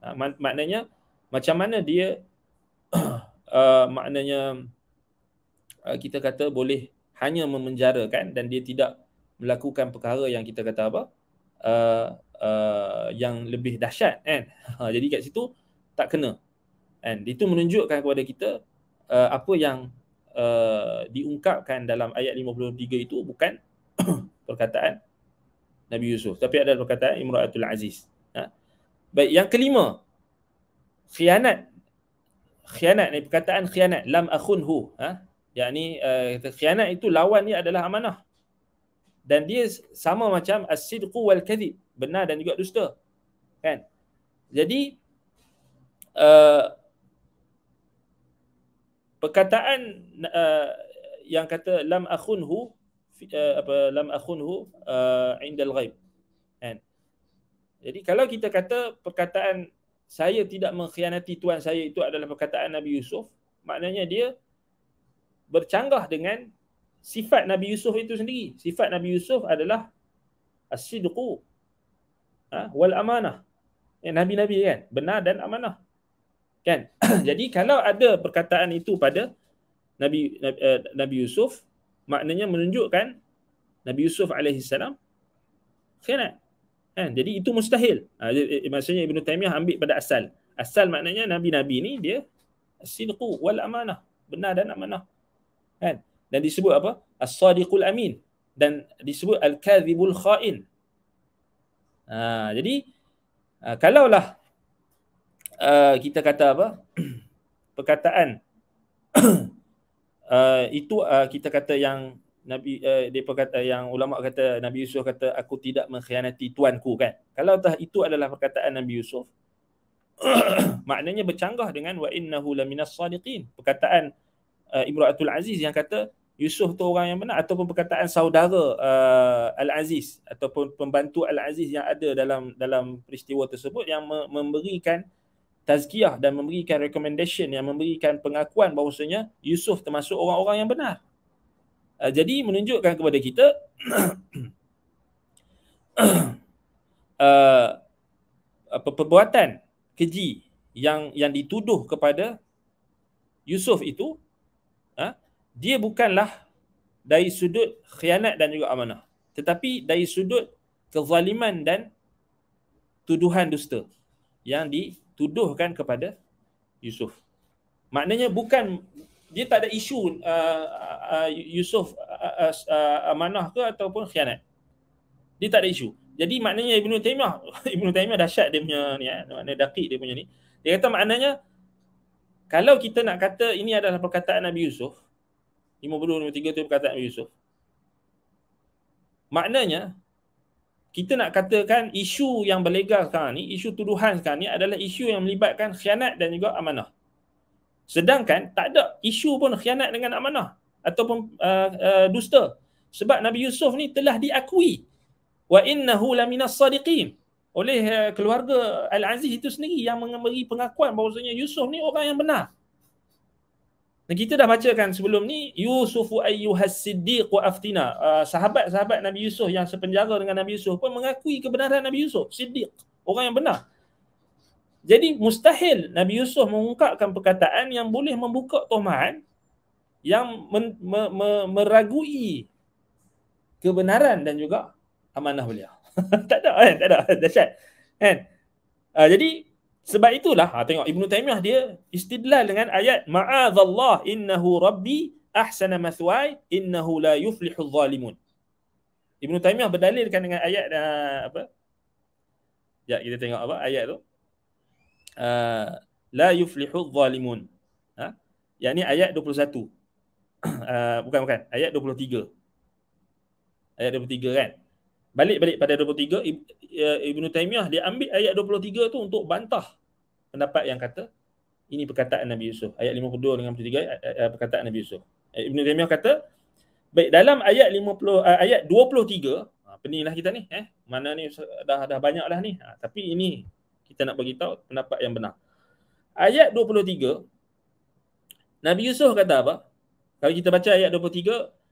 Uh, maknanya macam mana dia uh, maknanya uh, kita kata boleh hanya memenjarakan dan dia tidak melakukan perkara yang kita kata apa uh, uh, yang lebih dahsyat kan. Uh, jadi kat situ tak kena dan itu menunjukkan kepada kita uh, apa yang uh, diungkapkan dalam ayat 53 itu bukan perkataan Nabi Yusuf tapi ada perkataan Imra'atul Aziz. Ha? Baik, yang kelima khianat khianat ni perkataan khianat lam akhunhu ha yakni uh, khianat itu lawan dia adalah amanah dan dia sama macam as-sidqu wal kadhib benar dan juga dusta kan jadi uh, perkataan uh, yang kata lam akhunhu uh, apa lam akhunhu uh, indal ghaib kan jadi kalau kita kata perkataan saya tidak mengkhianati tuan saya itu adalah perkataan Nabi Yusuf maknanya dia bercanggah dengan sifat Nabi Yusuf itu sendiri sifat Nabi Yusuf adalah as-sidqu ha? wal amanah yang nabi-nabi kan benar dan amanah kan jadi kalau ada perkataan itu pada nabi nabi, uh, nabi Yusuf maknanya menunjukkan nabi Yusuf alaihi salam khianat kan jadi itu mustahil uh, jadi, eh, eh, maksudnya Ibn Taymiyah ambil pada asal asal maknanya nabi-nabi ni dia asidqu wal amanah benar dan amanah kan dan disebut apa as-sadiqul amin dan disebut al-kadhibul kha'in ha, jadi ha, kalaulah Uh, kita kata apa perkataan uh, itu uh, kita kata yang Nabi uh, depa kata yang ulama kata Nabi Yusuf kata aku tidak mengkhianati tuanku kan kalau dah itu adalah perkataan Nabi Yusuf maknanya bercanggah dengan wa innahu laminas sadiqin perkataan uh, Imratul Aziz yang kata Yusuf tu orang yang benar ataupun perkataan saudara uh, Al-Aziz ataupun pembantu Al-Aziz yang ada dalam dalam peristiwa tersebut yang me- memberikan tazkiyah dan memberikan recommendation yang memberikan pengakuan bahawasanya Yusuf termasuk orang-orang yang benar. Uh, jadi menunjukkan kepada kita uh, perbuatan keji yang yang dituduh kepada Yusuf itu uh, dia bukanlah dari sudut khianat dan juga amanah tetapi dari sudut kezaliman dan tuduhan dusta yang di tuduhkan kepada Yusuf. Maknanya bukan dia tak ada isu uh, uh, Yusuf uh, uh, uh, uh amanah ke ataupun khianat. Dia tak ada isu. Jadi maknanya Ibnu Taimiyah Ibnu Taimiyah dahsyat dia punya ni eh makna dakik dia punya ni. Dia kata maknanya kalau kita nak kata ini adalah perkataan Nabi Yusuf 50 53 tu perkataan Nabi Yusuf. Maknanya kita nak katakan isu yang berlegar sekarang ni, isu tuduhan sekarang ni adalah isu yang melibatkan khianat dan juga amanah. Sedangkan tak ada isu pun khianat dengan amanah ataupun uh, uh, dusta. Sebab Nabi Yusuf ni telah diakui wa innahu laminas sadiqin oleh uh, keluarga Al-Aziz itu sendiri yang memberi pengakuan bahawasanya Yusuf ni orang yang benar. Dan kita dah baca kan sebelum ni Yusufu ayyuhas siddiq wa aftina. Uh, sahabat-sahabat Nabi Yusuf yang sepenjara dengan Nabi Yusuf pun mengakui kebenaran Nabi Yusuf, siddiq, orang yang benar. Jadi mustahil Nabi Yusuf mengungkapkan perkataan yang boleh membuka tohmahan yang men, me, me, meragui kebenaran dan juga amanah beliau. tak ada kan? Tak ada. Dahsyat. Kan? Uh, jadi sebab itulah ha, tengok Ibnu Taimiyah dia istidlal dengan ayat ma'azallah innahu rabbi ahsana mathway innahu la yuflihu zalimun. Ibnu Taimiyah berdalilkan dengan ayat uh, apa? Ya kita tengok apa ayat tu. Uh, la yuflihu zalimun. Ha? Yang ni ayat 21. uh, bukan bukan ayat 23. Ayat 23 kan? balik-balik pada 23 ya, Ibnu Taimiyah dia ambil ayat 23 tu untuk bantah pendapat yang kata ini perkataan Nabi Yusuf ayat 52 dengan 53 eh, eh, eh, perkataan Nabi Yusuf Ibnu Taimiyah kata baik dalam ayat 50 ayat 23 ha, penilah kita ni eh mana ni dah dah banyak dah ni ha, tapi ini kita nak bagi tahu pendapat yang benar ayat 23 Nabi Yusuf kata apa kalau kita baca ayat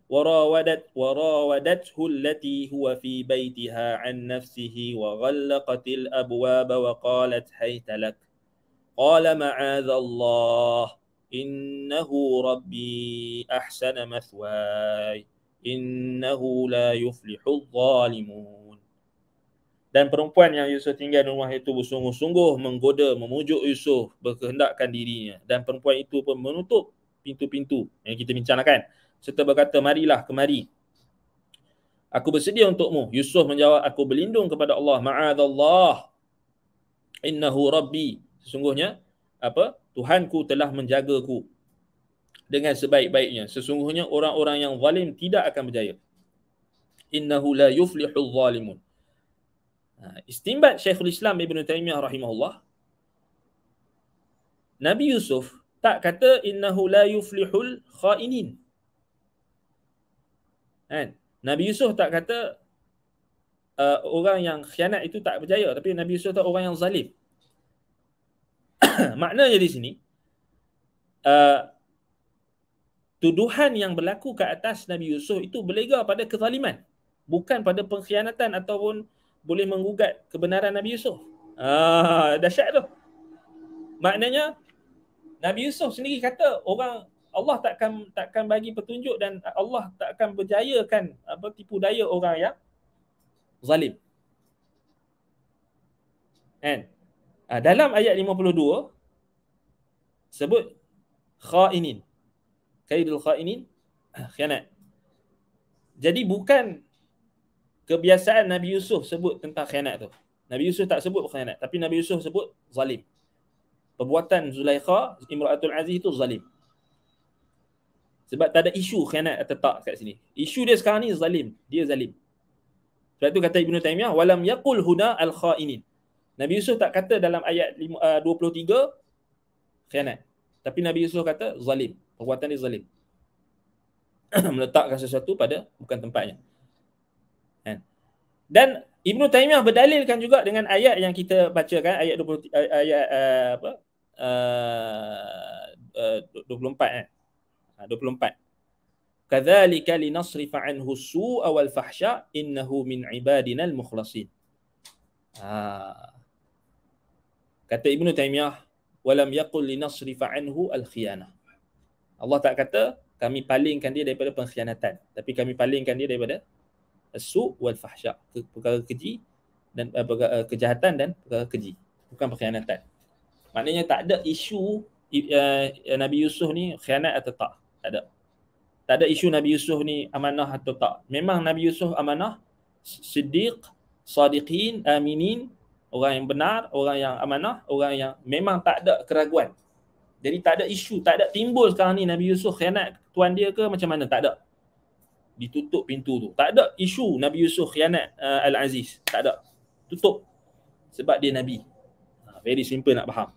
وراودت وراودته التي هو في بيتها عن نفسه وغلقت الأبواب وقالت حيث لك قال معاذ الله إنه ربي أحسن مثواي إنه لا يفلح الظالمون Dan perempuan yang Yusuf tinggal di rumah itu bersungguh-sungguh menggoda, memujuk Yusuf, berkehendakkan dirinya. Dan perempuan itu pun menutup pintu-pintu yang kita bincangkan serta berkata marilah kemari aku bersedia untukmu Yusuf menjawab aku berlindung kepada Allah ma'adallah innahu rabbi sesungguhnya apa Tuhanku telah menjagaku dengan sebaik-baiknya sesungguhnya orang-orang yang zalim tidak akan berjaya innahu la yuflihul zalimun ha, istimbat Syekhul Islam Ibn Taymiyah rahimahullah Nabi Yusuf tak kata innahu la yuflihul khainin Kan? Nabi Yusuf tak kata uh, orang yang khianat itu tak berjaya tapi Nabi Yusuf tak orang yang zalim. Maknanya di sini uh, tuduhan yang berlaku ke atas Nabi Yusuf itu berlega pada kezaliman bukan pada pengkhianatan ataupun boleh menggugat kebenaran Nabi Yusuf. Ah, dahsyat tu. Maknanya Nabi Yusuf sendiri kata orang Allah takkan takkan bagi petunjuk dan Allah takkan berjayakan apa tipu daya orang yang zalim. Kan? Ha, dalam ayat 52 sebut khainin. Kaidul khainin ah, khianat. Jadi bukan kebiasaan Nabi Yusuf sebut tentang khianat tu. Nabi Yusuf tak sebut khianat tapi Nabi Yusuf sebut zalim. Perbuatan Zulaikha, Imratul Aziz itu zalim. Sebab tak ada isu khianat atau tak kat sini. Isu dia sekarang ni zalim. Dia zalim. Sebab tu kata Ibn Taymiyah, walam yakul huna al-kha'inin. Nabi Yusuf tak kata dalam ayat 23, ah, khianat. Tapi Nabi Yusuf kata, zalim. Perbuatan dia zalim. Meletakkan sesuatu pada bukan tempatnya. Kan? Dan Ibn Taymiyah berdalilkan juga dengan ayat yang kita bacakan, ayat 20, ayat, ayat eh, apa, ah, ah, uh, 24 eh. 24. Ha, Kadzalika linasrifa anhu su'a wal fahsya innahu min ibadinal mukhlasin. Ha. Kata Ibnu Taimiyah walam yaqul linasrifa anhu al khiyana. Allah tak kata kami palingkan dia daripada pengkhianatan tapi kami palingkan dia daripada su' wal fahsya perkara keji dan eh, perkara eh, kejahatan dan perkara keji bukan pengkhianatan. Maknanya tak ada isu eh, Nabi Yusuf ni khianat atau tak tak ada. Tak ada isu Nabi Yusuf ni amanah atau tak. Memang Nabi Yusuf amanah, siddiq, sadiqin, aminin, orang yang benar, orang yang amanah, orang yang memang tak ada keraguan. Jadi tak ada isu, tak ada timbul sekarang ni Nabi Yusuf khianat tuan dia ke macam mana? Tak ada. Ditutup pintu tu. Tak ada isu Nabi Yusuf khianat uh, Al-Aziz. Tak ada. Tutup. Sebab dia Nabi. Ha, very simple nak faham.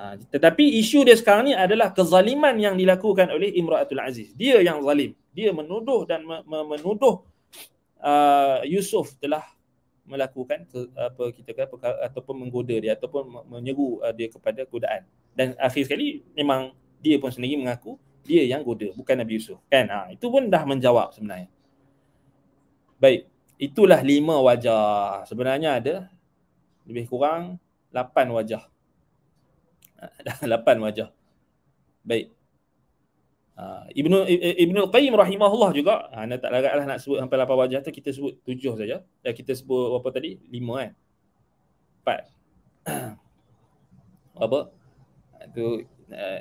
Ha, tetapi isu dia sekarang ni adalah kezaliman yang dilakukan oleh Imratul Aziz. Dia yang zalim. Dia menuduh dan me- me- menuduh uh, Yusuf telah melakukan ke, apa kita kata peka, ataupun menggoda dia ataupun menyeru uh, dia kepada godaan. Dan akhir sekali memang dia pun sendiri mengaku dia yang goda bukan Nabi Yusuf. Kan? Ha, itu pun dah menjawab sebenarnya. Baik, itulah lima wajah. Sebenarnya ada lebih kurang lapan wajah. lapan wajah. Baik. Ah, Ibnu Ibnu Qayyim rahimahullah juga. Ha, anda tak larat lah nak sebut sampai lapan wajah tu. Kita sebut tujuh saja. Dan kita sebut apa tadi? Lima kan? Empat. apa? Itu ah,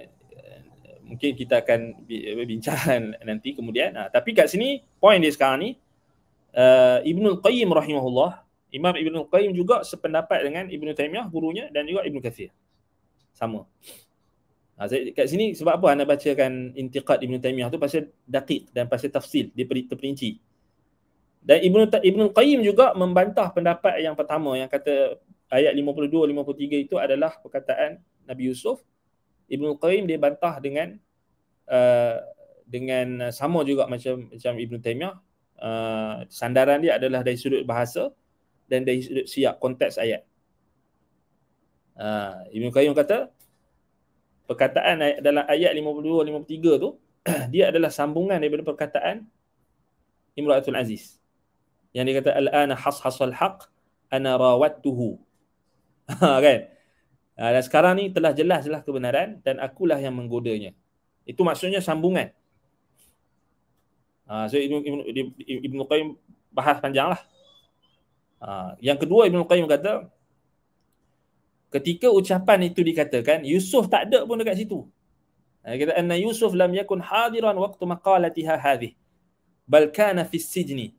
mungkin kita akan eh, bincang nanti kemudian. Ha, tapi kat sini, point dia sekarang ni, uh, Ibnul Qayyim rahimahullah, Imam Ibnul Qayyim juga sependapat dengan Ibnu Taimiyah, gurunya, dan juga Ibnu Kathir sama. Ha, saya, kat sini sebab apa anda bacakan intiqad Ibn Taymiyah tu pasal dakik dan pasal tafsir dia terperinci. Dan Ibn, Ibn Qayyim juga membantah pendapat yang pertama yang kata ayat 52-53 itu adalah perkataan Nabi Yusuf. Ibn Qayyim dia bantah dengan uh, dengan sama juga macam macam Ibn Taymiyah. Uh, sandaran dia adalah dari sudut bahasa dan dari sudut siap konteks ayat. Ha, Ibn Qayyum kata perkataan dalam ayat 52 53 tu dia adalah sambungan daripada perkataan Imratul Aziz. Yang dia kata al-ana hashasal haq ana rawattuhu. Ha, kan? Ha, dan sekarang ni telah jelas jelaslah kebenaran dan akulah yang menggodanya. Itu maksudnya sambungan. Ha, so Ibn, Ibn, Ibn, Ibn Qayyim bahas panjang lah. Ha, yang kedua Ibn Qayyim kata, ketika ucapan itu dikatakan Yusuf tak ada pun dekat situ kita anna Yusuf lam yakun hadiran waktu maqalatiha hadih bal kana fi sijni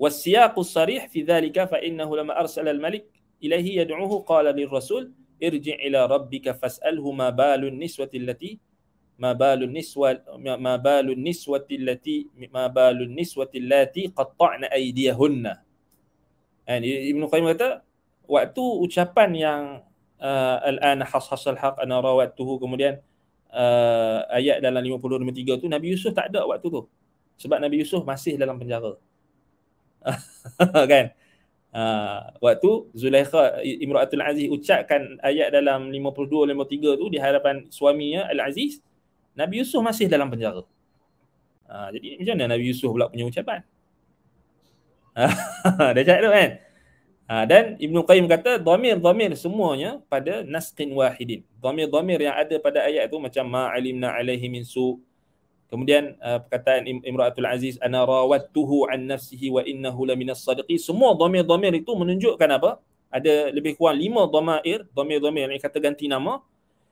والسياق الصريح في ذلك فإنه لما أرسل الملك إليه يدعوه قال للرسول ارجع إلى ربك فاسأله ما بال النسوة التي ما بال النسوة ما بال النسوة التي ما بال النسوة التي قطعن أيديهن يعني ابن القيم kata waktu ucapan yang uh, al-an hashasal haq ana rawatuhu kemudian uh, ayat dalam 53 tu Nabi Yusuf tak ada waktu tu sebab Nabi Yusuf masih dalam penjara kan uh, waktu Zulaikha Imratul Aziz ucapkan ayat dalam 52 53 tu di hadapan suaminya Al-Aziz Nabi Yusuf masih dalam penjara uh, jadi macam mana Nabi Yusuf pula punya ucapan dah cakap tu kan Ha, dan Ibn Qayyim kata dhamir-dhamir semuanya pada naskin wahidin. Dhamir-dhamir yang ada pada ayat itu macam ma'alimna alaihi min su. Kemudian uh, perkataan Im- Imra'atul Aziz ana rawattuhu an nafsihi wa innahu lamina sadiqi. Semua dhamir-dhamir itu menunjukkan apa? Ada lebih kurang lima dhamair, dhamir-dhamir yang kata ganti nama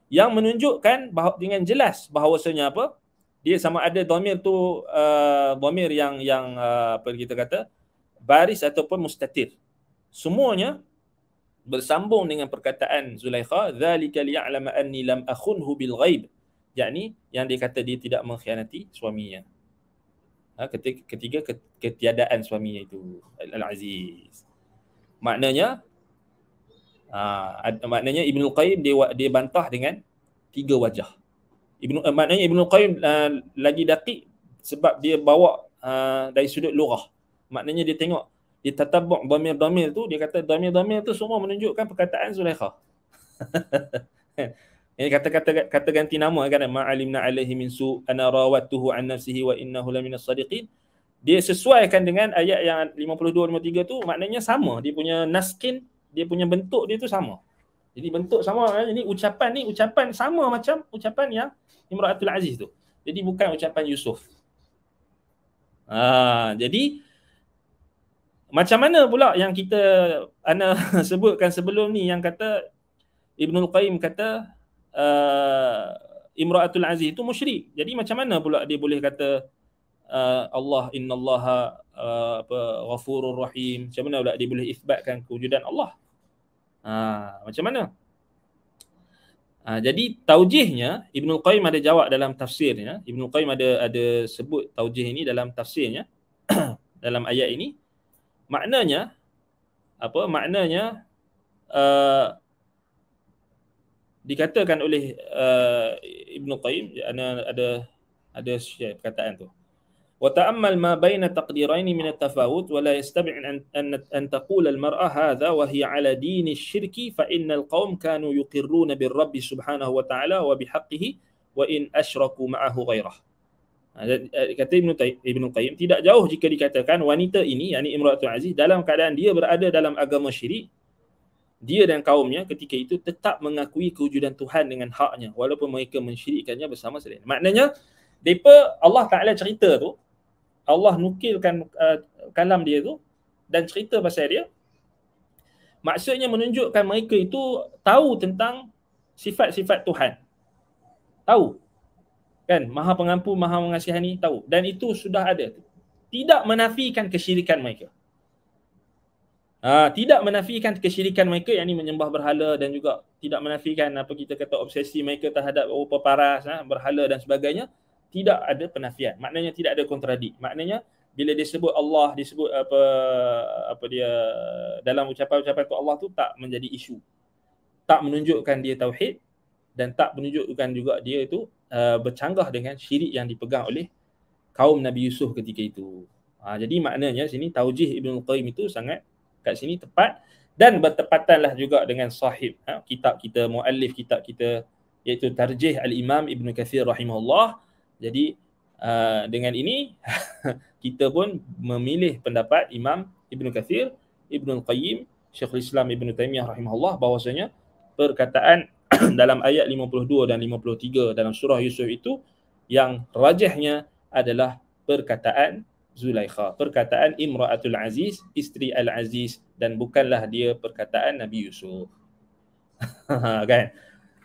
yang menunjukkan bahawa, dengan jelas bahawasanya apa? Dia sama ada dhamir tu uh, dhamir yang yang uh, apa kita kata baris ataupun mustatir semuanya bersambung dengan perkataan Zulaikha zalika liya'lama anni lam akhunhu bil ghaib yakni yang dia kata dia tidak mengkhianati suaminya ha, ketiga, ketiga ketiadaan suaminya itu al aziz maknanya ha, maknanya Ibnu Qayyim dia dia bantah dengan tiga wajah Ibnu eh, maknanya Ibnu Qayyim uh, ha, lagi dakik sebab dia bawa uh, dari sudut lurah maknanya dia tengok dia tatabuk domil domil tu dia kata domil domil tu semua menunjukkan perkataan Zulaikha ini kata-kata kata ganti nama kan Ma'alimna alaihi min su ana rawatuhu an nafsihi wa innahu la as-sadiqin dia sesuaikan dengan ayat yang 52 53 tu maknanya sama dia punya naskin dia punya bentuk dia tu sama jadi bentuk sama ini ucapan ni ucapan sama macam ucapan yang Imratul Aziz tu jadi bukan ucapan Yusuf Ah jadi macam mana pula yang kita ana sebutkan sebelum ni yang kata Ibnul Qayyim kata uh, imraatul aziz itu musyrik. Jadi macam mana pula dia boleh kata uh, Allah innallaha uh, apa ghafurur rahim. Macam mana pula dia boleh isbatkan kewujudan Allah? Ha, macam mana? Ha, jadi taujihnya Ibnul Qayyim ada jawab dalam tafsirnya. Ibnul Qayyim ada ada sebut taujih ini dalam tafsirnya dalam ayat ini maknanya apa maknanya uh, dikatakan oleh uh, Ibn Qayyim ada ada ada perkataan tu wa ta'ammal ma baina taqdirain min at-tafawut wa la yastabi' an an an taqul al-mar'a hadha wa hiya 'ala din ash-shirk fa inna al-qaum kanu yuqirruna bil-rabb subhanahu wa ta'ala wa bi haqqihi wa in ashraku ma'ahu ghayrahu Ha, kata Ibn, Ibn Qayyim tidak jauh jika dikatakan wanita ini yakni Imratul Aziz dalam keadaan dia berada dalam agama syirik dia dan kaumnya ketika itu tetap mengakui kewujudan Tuhan dengan haknya walaupun mereka mensyirikannya bersama selain maknanya depa Allah Taala cerita tu Allah nukilkan uh, kalam dia tu dan cerita pasal dia maksudnya menunjukkan mereka itu tahu tentang sifat-sifat Tuhan tahu kan maha pengampu maha mengasihani tahu dan itu sudah ada tidak menafikan kesyirikan mereka ha, tidak menafikan kesyirikan mereka yang ini menyembah berhala dan juga tidak menafikan apa kita kata obsesi mereka terhadap rupa paras ha, berhala dan sebagainya tidak ada penafian maknanya tidak ada kontradik maknanya bila disebut Allah disebut apa apa dia dalam ucapan-ucapan tu Allah tu tak menjadi isu tak menunjukkan dia tauhid dan tak menunjukkan juga dia itu uh, bercanggah dengan syirik yang dipegang oleh kaum Nabi Yusuf ketika itu. Ha, jadi maknanya sini taujih Ibn Qayyim itu sangat kat sini tepat dan bertepatanlah juga dengan sahib ha, kitab kita, muallif kitab kita iaitu Tarjih Al-Imam Ibn Kathir Rahimahullah. Jadi uh, dengan ini kita pun memilih pendapat Imam Ibn Kathir, Ibn Qayyim, Syekhul Islam Ibn Taymiyah Rahimahullah bahawasanya perkataan dalam ayat 52 dan 53 dalam surah Yusuf itu yang rajahnya adalah perkataan Zulaikha, perkataan Imra'atul Aziz, isteri Al-Aziz dan bukanlah dia perkataan Nabi Yusuf. kan?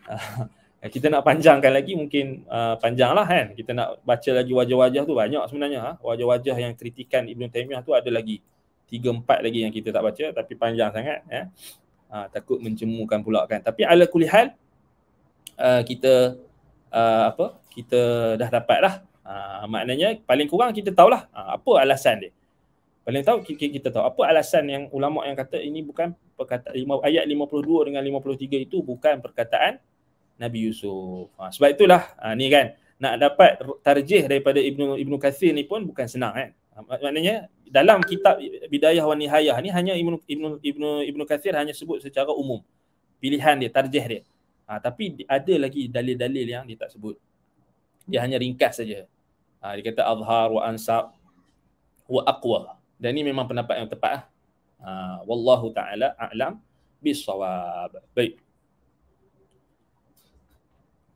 Ah, kita nak panjangkan lagi mungkin uh, panjanglah kan kita nak baca lagi wajah-wajah tu banyak sebenarnya ha? wajah-wajah yang kritikan Ibn Taymiyah tu ada lagi tiga empat lagi yang kita tak baca tapi panjang sangat ya eh? takut mencemukan pula kan tapi ala kulihal Uh, kita uh, apa kita dah dapat lah. Uh, maknanya paling kurang kita tahulah uh, apa alasan dia. Paling tahu kita, kita tahu apa alasan yang ulama yang kata ini bukan perkataan ayat 52 dengan 53 itu bukan perkataan Nabi Yusuf. Uh, sebab itulah uh, ni kan nak dapat tarjih daripada Ibnu Ibnu Kathir ni pun bukan senang kan. Uh, maknanya dalam kitab Bidayah wa Nihayah ni hanya Ibnu Ibnu Ibnu Kathir hanya sebut secara umum pilihan dia, tarjih dia. Ha, tapi ada lagi dalil-dalil yang dia tak sebut. Dia hanya ringkas saja. Ha, dia kata azhar wa ansab wa aqwa. Dan ini memang pendapat yang tepat. Lah. Ha, wallahu ta'ala a'lam bisawab. Baik.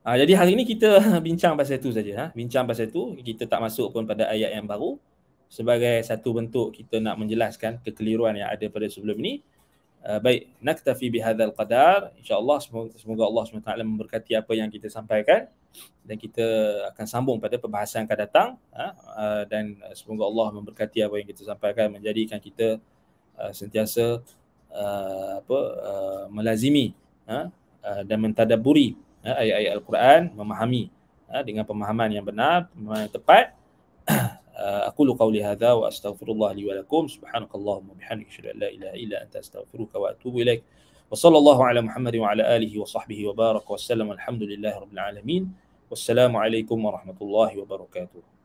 Ha, jadi hari ini kita bincang pasal itu saja. Ha? Bincang pasal itu, kita tak masuk pun pada ayat yang baru. Sebagai satu bentuk kita nak menjelaskan kekeliruan yang ada pada sebelum ini. Uh, baik naktafi bihadha qadar insyaallah semoga semoga Allah SWT memberkati apa yang kita sampaikan dan kita akan sambung pada perbahasan akan datang ha? uh, dan semoga Allah memberkati apa yang kita sampaikan menjadikan kita uh, sentiasa apa melazimi ha? dan mentadaburi ha? ayat-ayat al-Quran memahami dengan pemahaman yang benar pemahaman yang tepat أقول قولي هذا وأستغفر الله لي ولكم سبحانك اللهم وبحمدك أشهد أن لا إله إلا أنت أستغفرك وأتوب إليك وصلى الله على محمد وعلى آله وصحبه وبارك وسلم الحمد لله رب العالمين والسلام عليكم ورحمة الله وبركاته